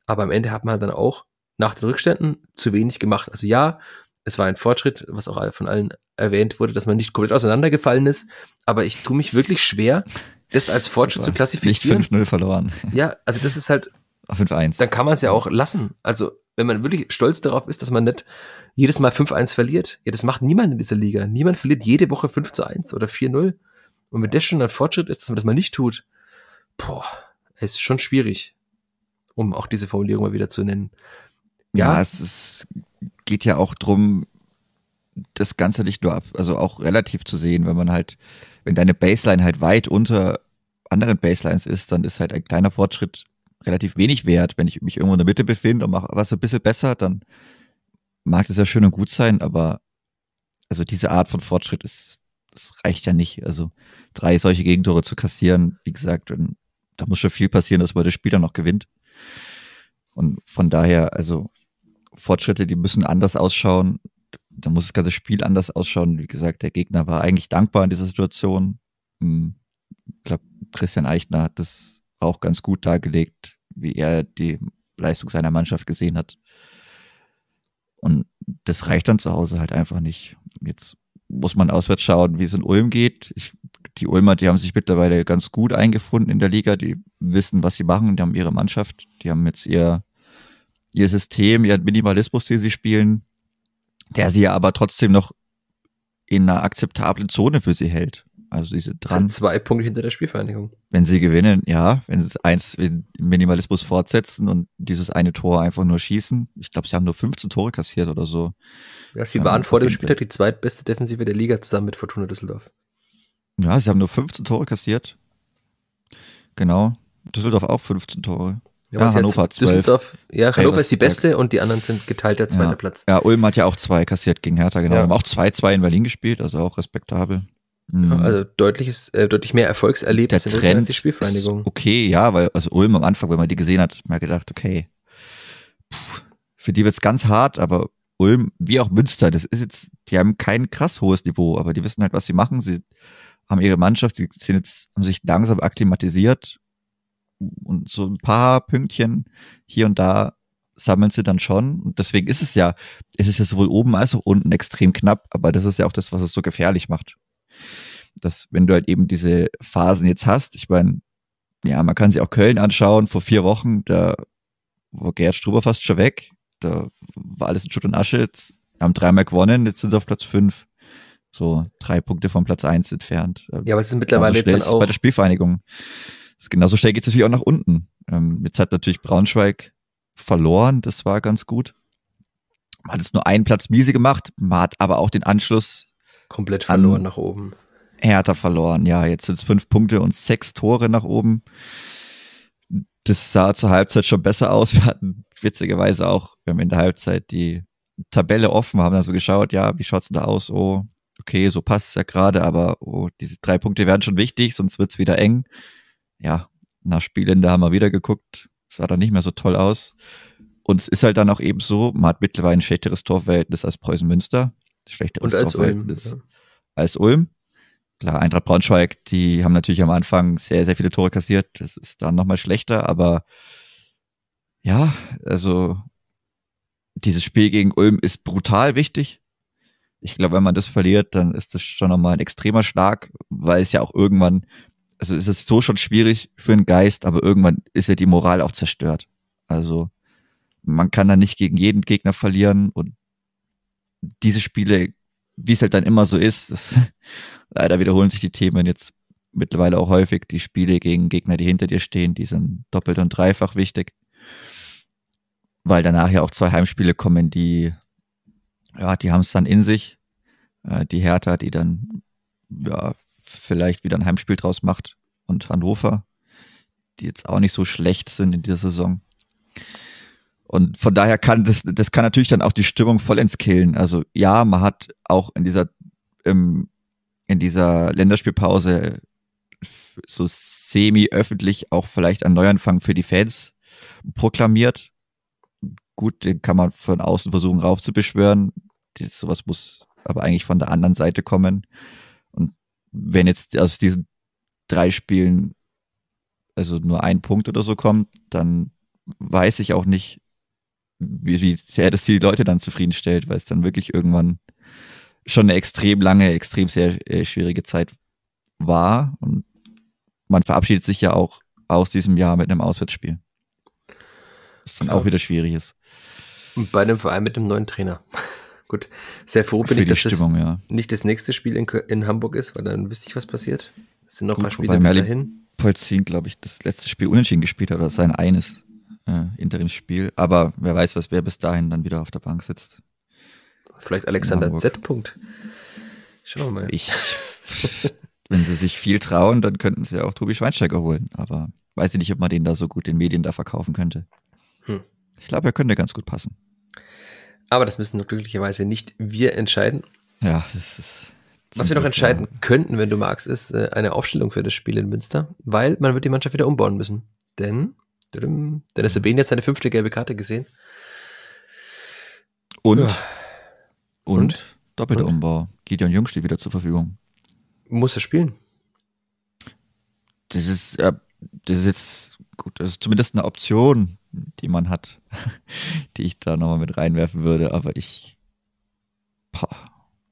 Aber am Ende hat man dann auch nach den Rückständen zu wenig gemacht. Also ja, es war ein Fortschritt, was auch von allen erwähnt wurde, dass man nicht komplett auseinandergefallen ist. Aber ich tue mich wirklich schwer, das als Fortschritt Super. zu klassifizieren. Nicht 5-0 verloren. Ja, also das ist halt, auf 5-1. Dann kann man es ja auch lassen. Also, wenn man wirklich stolz darauf ist, dass man nicht jedes Mal 5-1 verliert. Ja, das macht niemand in dieser Liga. Niemand verliert jede Woche 5 1 oder 4-0. Und wenn das schon ein Fortschritt ist, dass man das mal nicht tut, boah, ist schon schwierig, um auch diese Formulierung mal wieder zu nennen. Ja, ja es ist, geht ja auch darum, das Ganze nicht nur ab, also auch relativ zu sehen, wenn man halt, wenn deine Baseline halt weit unter anderen Baselines ist, dann ist halt ein kleiner Fortschritt relativ wenig wert. Wenn ich mich irgendwo in der Mitte befinde und mache was ein bisschen besser, dann mag das ja schön und gut sein, aber also diese Art von Fortschritt ist, das reicht ja nicht. Also drei solche Gegentore zu kassieren, wie gesagt, da muss schon viel passieren, dass man das Spiel dann noch gewinnt. Und von daher, also Fortschritte, die müssen anders ausschauen. Da muss das ganze Spiel anders ausschauen. Wie gesagt, der Gegner war eigentlich dankbar in dieser Situation. Hm, ich glaube, Christian Eichner hat das auch ganz gut dargelegt wie er die Leistung seiner Mannschaft gesehen hat. Und das reicht dann zu Hause halt einfach nicht. Jetzt muss man auswärts schauen, wie es in Ulm geht. Ich, die Ulmer, die haben sich mittlerweile ganz gut eingefunden in der Liga. Die wissen, was sie machen. Die haben ihre Mannschaft. Die haben jetzt ihr, ihr System, ihren Minimalismus, den sie spielen, der sie aber trotzdem noch in einer akzeptablen Zone für sie hält. Also diese dran. Zwei Punkte hinter der Spielvereinigung. Wenn sie gewinnen, ja. Wenn sie eins Minimalismus fortsetzen und dieses eine Tor einfach nur schießen. Ich glaube, sie haben nur 15 Tore kassiert oder so. Ja, sie waren vor dem Spieltag die zweitbeste Defensive der Liga zusammen mit Fortuna Düsseldorf. Ja, sie haben nur 15 Tore kassiert. Genau. Düsseldorf auch 15 Tore. Ja, ja Hannover hat 12. Düsseldorf, ja, Hannover ist die beste und die anderen sind geteilt der zweite ja. Platz. Ja, Ulm hat ja auch zwei kassiert gegen Hertha, genau. Ja. Haben auch 2-2 in Berlin gespielt, also auch respektabel. Mhm. Also deutliches, äh, deutlich mehr Erfolgserlebnis der Trend als die Spielvereinigung. okay, ja, weil also Ulm am Anfang, wenn man die gesehen hat, hat man gedacht, okay, pff, für die wird's ganz hart, aber Ulm, wie auch Münster, das ist jetzt, die haben kein krass hohes Niveau, aber die wissen halt, was sie machen. Sie haben ihre Mannschaft, sie sind jetzt, haben sich langsam akklimatisiert und so ein paar Pünktchen hier und da sammeln sie dann schon. Und deswegen ist es ja, es ist ja sowohl oben als auch unten extrem knapp, aber das ist ja auch das, was es so gefährlich macht dass wenn du halt eben diese Phasen jetzt hast, ich meine, ja, man kann sich auch Köln anschauen, vor vier Wochen, da war Gerd Struber fast schon weg, da war alles in Schutt und Asche, jetzt haben dreimal gewonnen, jetzt sind sie auf Platz fünf. So drei Punkte vom Platz eins entfernt. Äh, ja, aber es ist mittlerweile jetzt dann auch bei der Spielvereinigung. Ist genauso schnell geht es natürlich auch nach unten. Ähm, jetzt hat natürlich Braunschweig verloren, das war ganz gut. Man hat es nur einen Platz miese gemacht, man hat aber auch den Anschluss komplett verloren nach oben. Hertha verloren, ja. Jetzt sind es fünf Punkte und sechs Tore nach oben. Das sah zur Halbzeit schon besser aus. Wir hatten witzigerweise auch, wir haben in der Halbzeit die Tabelle offen, haben dann so geschaut, ja, wie schaut's denn da aus? Oh, okay, so passt es ja gerade, aber oh, diese drei Punkte werden schon wichtig, sonst wird es wieder eng. Ja, nach Spielende haben wir wieder geguckt. Sah dann nicht mehr so toll aus. Und es ist halt dann auch eben so, man hat mittlerweile ein schlechteres Torverhältnis als Preußen Münster schlechteres und als Ulm, ja. als Ulm. Klar, Eintracht Braunschweig, die haben natürlich am Anfang sehr, sehr viele Tore kassiert. Das ist dann nochmal schlechter, aber ja, also dieses Spiel gegen Ulm ist brutal wichtig. Ich glaube, wenn man das verliert, dann ist das schon nochmal ein extremer Schlag, weil es ja auch irgendwann, also es ist so schon schwierig für einen Geist, aber irgendwann ist ja die Moral auch zerstört. Also man kann da nicht gegen jeden Gegner verlieren und diese Spiele, wie es halt dann immer so ist, das, leider wiederholen sich die Themen jetzt mittlerweile auch häufig. Die Spiele gegen Gegner, die hinter dir stehen, die sind doppelt und dreifach wichtig. Weil danach ja auch zwei Heimspiele kommen, die, ja, die haben es dann in sich. Äh, die Hertha, die dann, ja, vielleicht wieder ein Heimspiel draus macht und Hannover, die jetzt auch nicht so schlecht sind in dieser Saison. Und von daher kann das, das kann natürlich dann auch die Stimmung vollends killen. Also ja, man hat auch in dieser, ähm, in dieser Länderspielpause so semi-öffentlich auch vielleicht einen Neuanfang für die Fans proklamiert. Gut, den kann man von außen versuchen raufzubeschwören. Das, sowas muss aber eigentlich von der anderen Seite kommen. Und wenn jetzt aus diesen drei Spielen also nur ein Punkt oder so kommt, dann weiß ich auch nicht, wie, wie sehr das die Leute dann zufriedenstellt, weil es dann wirklich irgendwann schon eine extrem lange, extrem sehr äh, schwierige Zeit war. Und man verabschiedet sich ja auch aus diesem Jahr mit einem Auswärtsspiel. Was dann ja. auch wieder schwierig ist. Und bei einem Verein mit einem neuen Trainer. Gut, sehr froh bin Für ich, dass Stimmung, das ja. nicht das nächste Spiel in, in, Hamburg ist, weil dann wüsste ich, was passiert. Es sind noch Gut, ein paar Spiele bis dahin. Polzin, glaube ich, das letzte Spiel unentschieden gespielt hat, oder sein eines äh, Interimsspiel. Aber wer weiß, was wer bis dahin dann wieder auf der Bank sitzt. Vielleicht Alexander Z. -Punkt. Schauen wir mal. Ich, wenn sie sich viel trauen, dann könnten sie ja auch Tobi Schweinsteiger holen. Aber weiß ich nicht, ob man den da so gut den Medien da verkaufen könnte. Hm. Ich glaube, er könnte ganz gut passen. Aber das müssen glücklicherweise nicht wir entscheiden. Ja, das ist. Was wir noch entscheiden klar. könnten, wenn du magst, ist äh, eine Aufstellung für das Spiel in Münster, weil man wird die Mannschaft wieder umbauen müssen. Denn Dennis Sabin jetzt seine fünfte gelbe Karte gesehen. Und, ja. und, und doppelter Umbau. Gideon Jung steht wieder zur Verfügung. Muss er spielen? Das ist, äh, das ist jetzt gut, das ist zumindest eine Option, die man hat, die ich da nochmal mit reinwerfen würde, aber ich. Boah,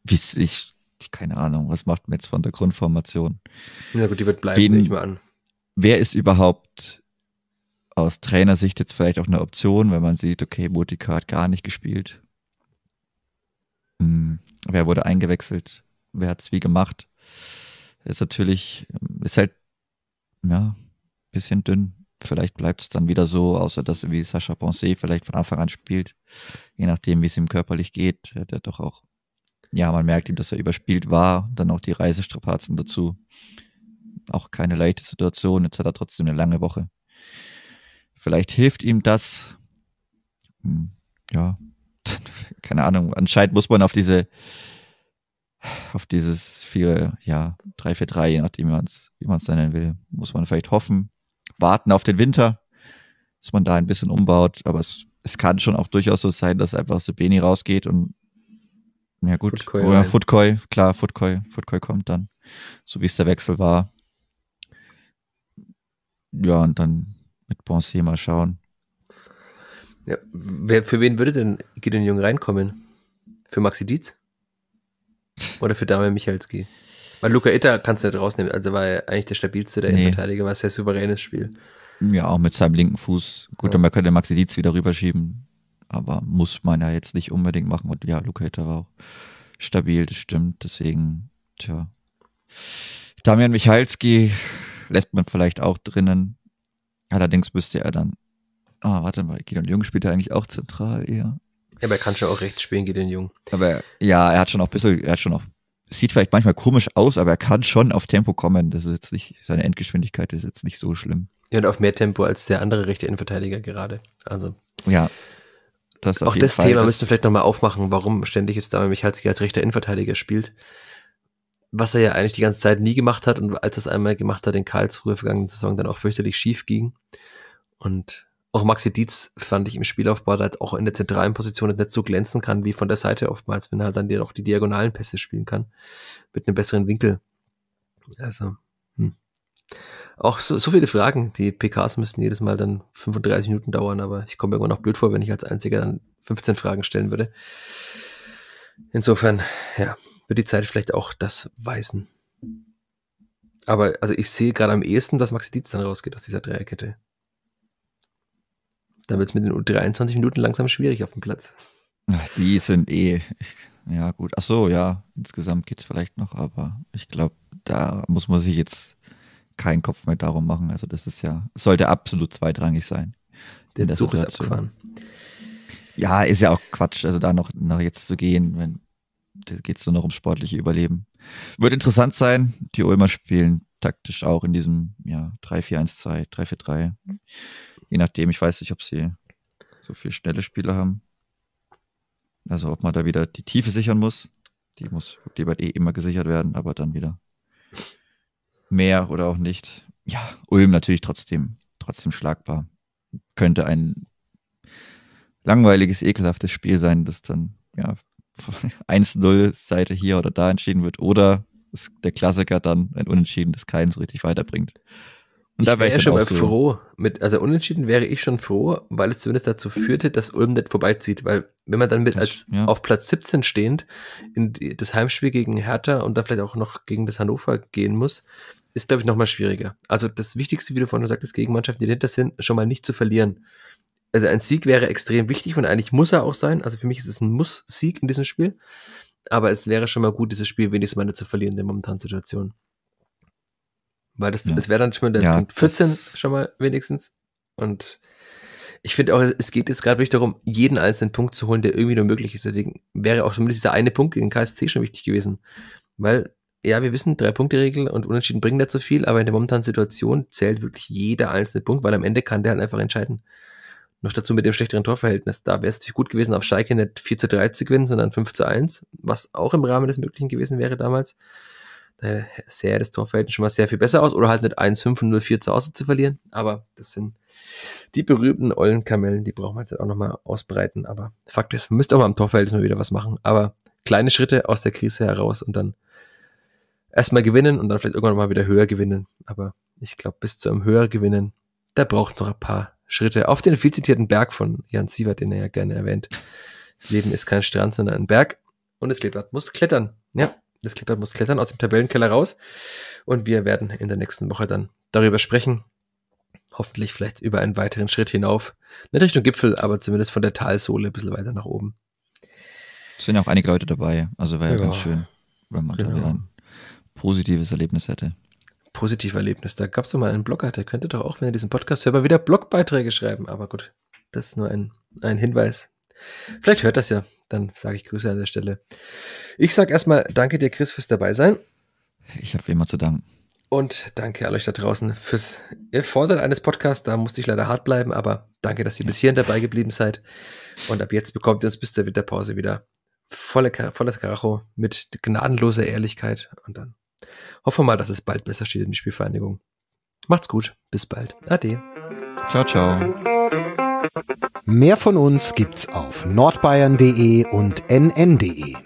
wie ich. Keine Ahnung, was macht man jetzt von der Grundformation? Na gut, die wird bleiben, nehme ich mal an. Wer ist überhaupt aus Trainersicht jetzt vielleicht auch eine Option, wenn man sieht, okay, Mutika hat gar nicht gespielt. Hm, wer wurde eingewechselt? Wer hat es wie gemacht? Ist natürlich, ist halt, ja, bisschen dünn. Vielleicht bleibt es dann wieder so, außer dass wie Sascha Ponce vielleicht von Anfang an spielt. Je nachdem, wie es ihm körperlich geht, hat er doch auch, ja, man merkt ihm, dass er überspielt war. Dann auch die Reisestrapazen dazu. Auch keine leichte Situation. Jetzt hat er trotzdem eine lange Woche. Vielleicht hilft ihm das. Hm, ja, keine Ahnung. Anscheinend muss man auf diese, auf dieses 4, ja, 3-4-3, je nachdem, wie man es nennen will, muss man vielleicht hoffen. Warten auf den Winter, dass man da ein bisschen umbaut. Aber es, es kann schon auch durchaus so sein, dass einfach Sebeni rausgeht und ja gut, Footcoy oder rein. Footcoy, klar, Footcoy, Footcoy kommt dann, so wie es der Wechsel war. Ja, und dann mit Bonsier mal schauen. Ja, wer, für wen würde denn Gideon Jung reinkommen? Für Maxi Dietz? Oder für Damian Michalski? Weil Luca Itter kannst du nicht rausnehmen. Also war er eigentlich der stabilste der nee. Innenverteidiger, war ein sehr souveränes Spiel. Ja, auch mit seinem linken Fuß. Gut, ja. dann könnte Maxi Dietz wieder rüberschieben. Aber muss man ja jetzt nicht unbedingt machen. Und ja, Luca Itter war auch stabil, das stimmt. Deswegen, tja. Damian Michalski lässt man vielleicht auch drinnen. Allerdings müsste er dann. Ah, oh, warte mal, Gideon Jung spielt ja eigentlich auch zentral eher. Ja, aber er kann schon auch rechts spielen, Gideon Jung. Aber ja, er hat schon auch ein bisschen, er hat schon auch, sieht vielleicht manchmal komisch aus, aber er kann schon auf Tempo kommen. Das ist jetzt nicht, seine Endgeschwindigkeit ist jetzt nicht so schlimm. Ja, und auf mehr Tempo als der andere rechte Innenverteidiger gerade. Also. Ja. Das auch das Fall, Thema das müsste vielleicht nochmal aufmachen, warum ständig jetzt da Michalski als rechter Innenverteidiger spielt was er ja eigentlich die ganze Zeit nie gemacht hat und als er es einmal gemacht hat in Karlsruhe vergangenen Saison dann auch fürchterlich schief ging. Und auch Maxi Dietz fand ich im Spielaufbau, da jetzt auch in der zentralen Position nicht so glänzen kann wie von der Seite oftmals, wenn er dann dir auch die diagonalen Pässe spielen kann mit einem besseren Winkel. Also hm. auch so, so viele Fragen. Die PKs müssen jedes Mal dann 35 Minuten dauern, aber ich komme mir immer noch blöd vor, wenn ich als Einziger dann 15 Fragen stellen würde. Insofern, ja, wird die Zeit vielleicht auch das weisen. Aber also ich sehe gerade am ehesten, dass Maxi Dietz dann rausgeht aus dieser Dreierkette. Dann wird es mit den 23 Minuten langsam schwierig auf dem Platz. Ach, die sind eh. Ja, gut. Ach so, ja. Insgesamt geht es vielleicht noch, aber ich glaube, da muss man sich jetzt keinen Kopf mehr darum machen. Also, das ist ja, sollte absolut zweitrangig sein. Der, der Zug Situation. ist abgefahren. Ja, ist ja auch Quatsch, also da noch, noch jetzt zu gehen, wenn geht es nur noch um sportliche Überleben. Wird interessant sein. Die Ulmer spielen taktisch auch in diesem ja, 3-4-1-2, 3-4-3. Je nachdem, ich weiß nicht, ob sie so viele schnelle Spieler haben. Also ob man da wieder die Tiefe sichern muss. Die muss die wird eh immer gesichert werden, aber dann wieder mehr oder auch nicht. Ja, Ulm natürlich trotzdem, trotzdem schlagbar. Könnte ein langweiliges, ekelhaftes Spiel sein, das dann ja 1-0-Seite hier oder da entschieden wird. Oder der Klassiker dann ein Unentschieden, das keinen so richtig weiterbringt. Und ich da wäre wär ich schon mal so froh. Mit, also unentschieden wäre ich schon froh, weil es zumindest dazu führte, dass Ulm nicht vorbeizieht. Weil wenn man dann mit das, als ja. auf Platz 17 stehend in das Heimspiel gegen Hertha und dann vielleicht auch noch gegen das Hannover gehen muss, ist, glaube ich, nochmal schwieriger. Also das Wichtigste, wie du vorhin sagtest, gegen Mannschaften, die dahinter sind, schon mal nicht zu verlieren also ein Sieg wäre extrem wichtig und eigentlich muss er auch sein. Also für mich ist es ein Muss-Sieg in diesem Spiel. Aber es wäre schon mal gut, dieses Spiel wenigstens mal nicht zu verlieren in der momentanen Situation. Weil das, ja. das wäre dann schon mal der ja, Punkt 14 schon mal wenigstens. Und ich finde auch, es geht jetzt gerade wirklich darum, jeden einzelnen Punkt zu holen, der irgendwie nur möglich ist. Deswegen wäre auch zumindest dieser eine Punkt gegen KSC schon wichtig gewesen. Weil, ja, wir wissen, Drei-Punkte-Regel und Unentschieden bringen nicht so viel, aber in der momentanen Situation zählt wirklich jeder einzelne Punkt, weil am Ende kann der halt einfach entscheiden. Noch dazu mit dem schlechteren Torverhältnis. Da wäre es natürlich gut gewesen, auf Schalke nicht 4 zu 3 zu gewinnen, sondern 5 zu 1, was auch im Rahmen des Möglichen gewesen wäre damals. Daher sähe das Torverhältnis schon mal sehr viel besser aus oder halt nicht 1-5 und 0-4 zu Hause zu verlieren. Aber das sind die berühmten Ollenkamellen, die brauchen wir jetzt auch nochmal ausbreiten. Aber Fakt ist, man müsste auch mal am Torverhältnis mal wieder was machen. Aber kleine Schritte aus der Krise heraus und dann erstmal gewinnen und dann vielleicht irgendwann mal wieder höher gewinnen. Aber ich glaube, bis zu einem höher gewinnen, da braucht noch ein paar Schritte auf den viel zitierten Berg von Jan Sievert, den er ja gerne erwähnt. Das Leben ist kein Strand, sondern ein Berg. Und das Kleeblatt muss klettern. Ja, das Kleeblatt muss klettern aus dem Tabellenkeller raus. Und wir werden in der nächsten Woche dann darüber sprechen. Hoffentlich vielleicht über einen weiteren Schritt hinauf. Nicht Richtung Gipfel, aber zumindest von der Talsohle ein bisschen weiter nach oben. Es sind ja auch einige Leute dabei. Also wäre ja, ganz schön, wenn man genau. da ein positives Erlebnis hätte positive Erlebnis. Da gab es doch mal einen Blogger, der könnte doch auch, wenn er diesen Podcast hört, mal wieder Blogbeiträge schreiben. Aber gut, das ist nur ein, ein Hinweis. Vielleicht hört das ja. Dann sage ich Grüße an der Stelle. Ich sage erstmal danke dir, Chris, fürs dabei sein. Ich habe immer zu danken. Und danke an euch da draußen fürs Erfordern eines Podcasts. Da musste ich leider hart bleiben, aber danke, dass ihr bis hierhin dabei geblieben seid. Und ab jetzt bekommt ihr uns bis zur Winterpause wieder volle, volles Karacho mit gnadenloser Ehrlichkeit. Und dann hoffen wir mal, dass es bald besser steht in die Spielvereinigung. Macht's gut, bis bald. Ade. Ciao, ciao. Mehr von uns gibt's auf nordbayern.de und nn.de.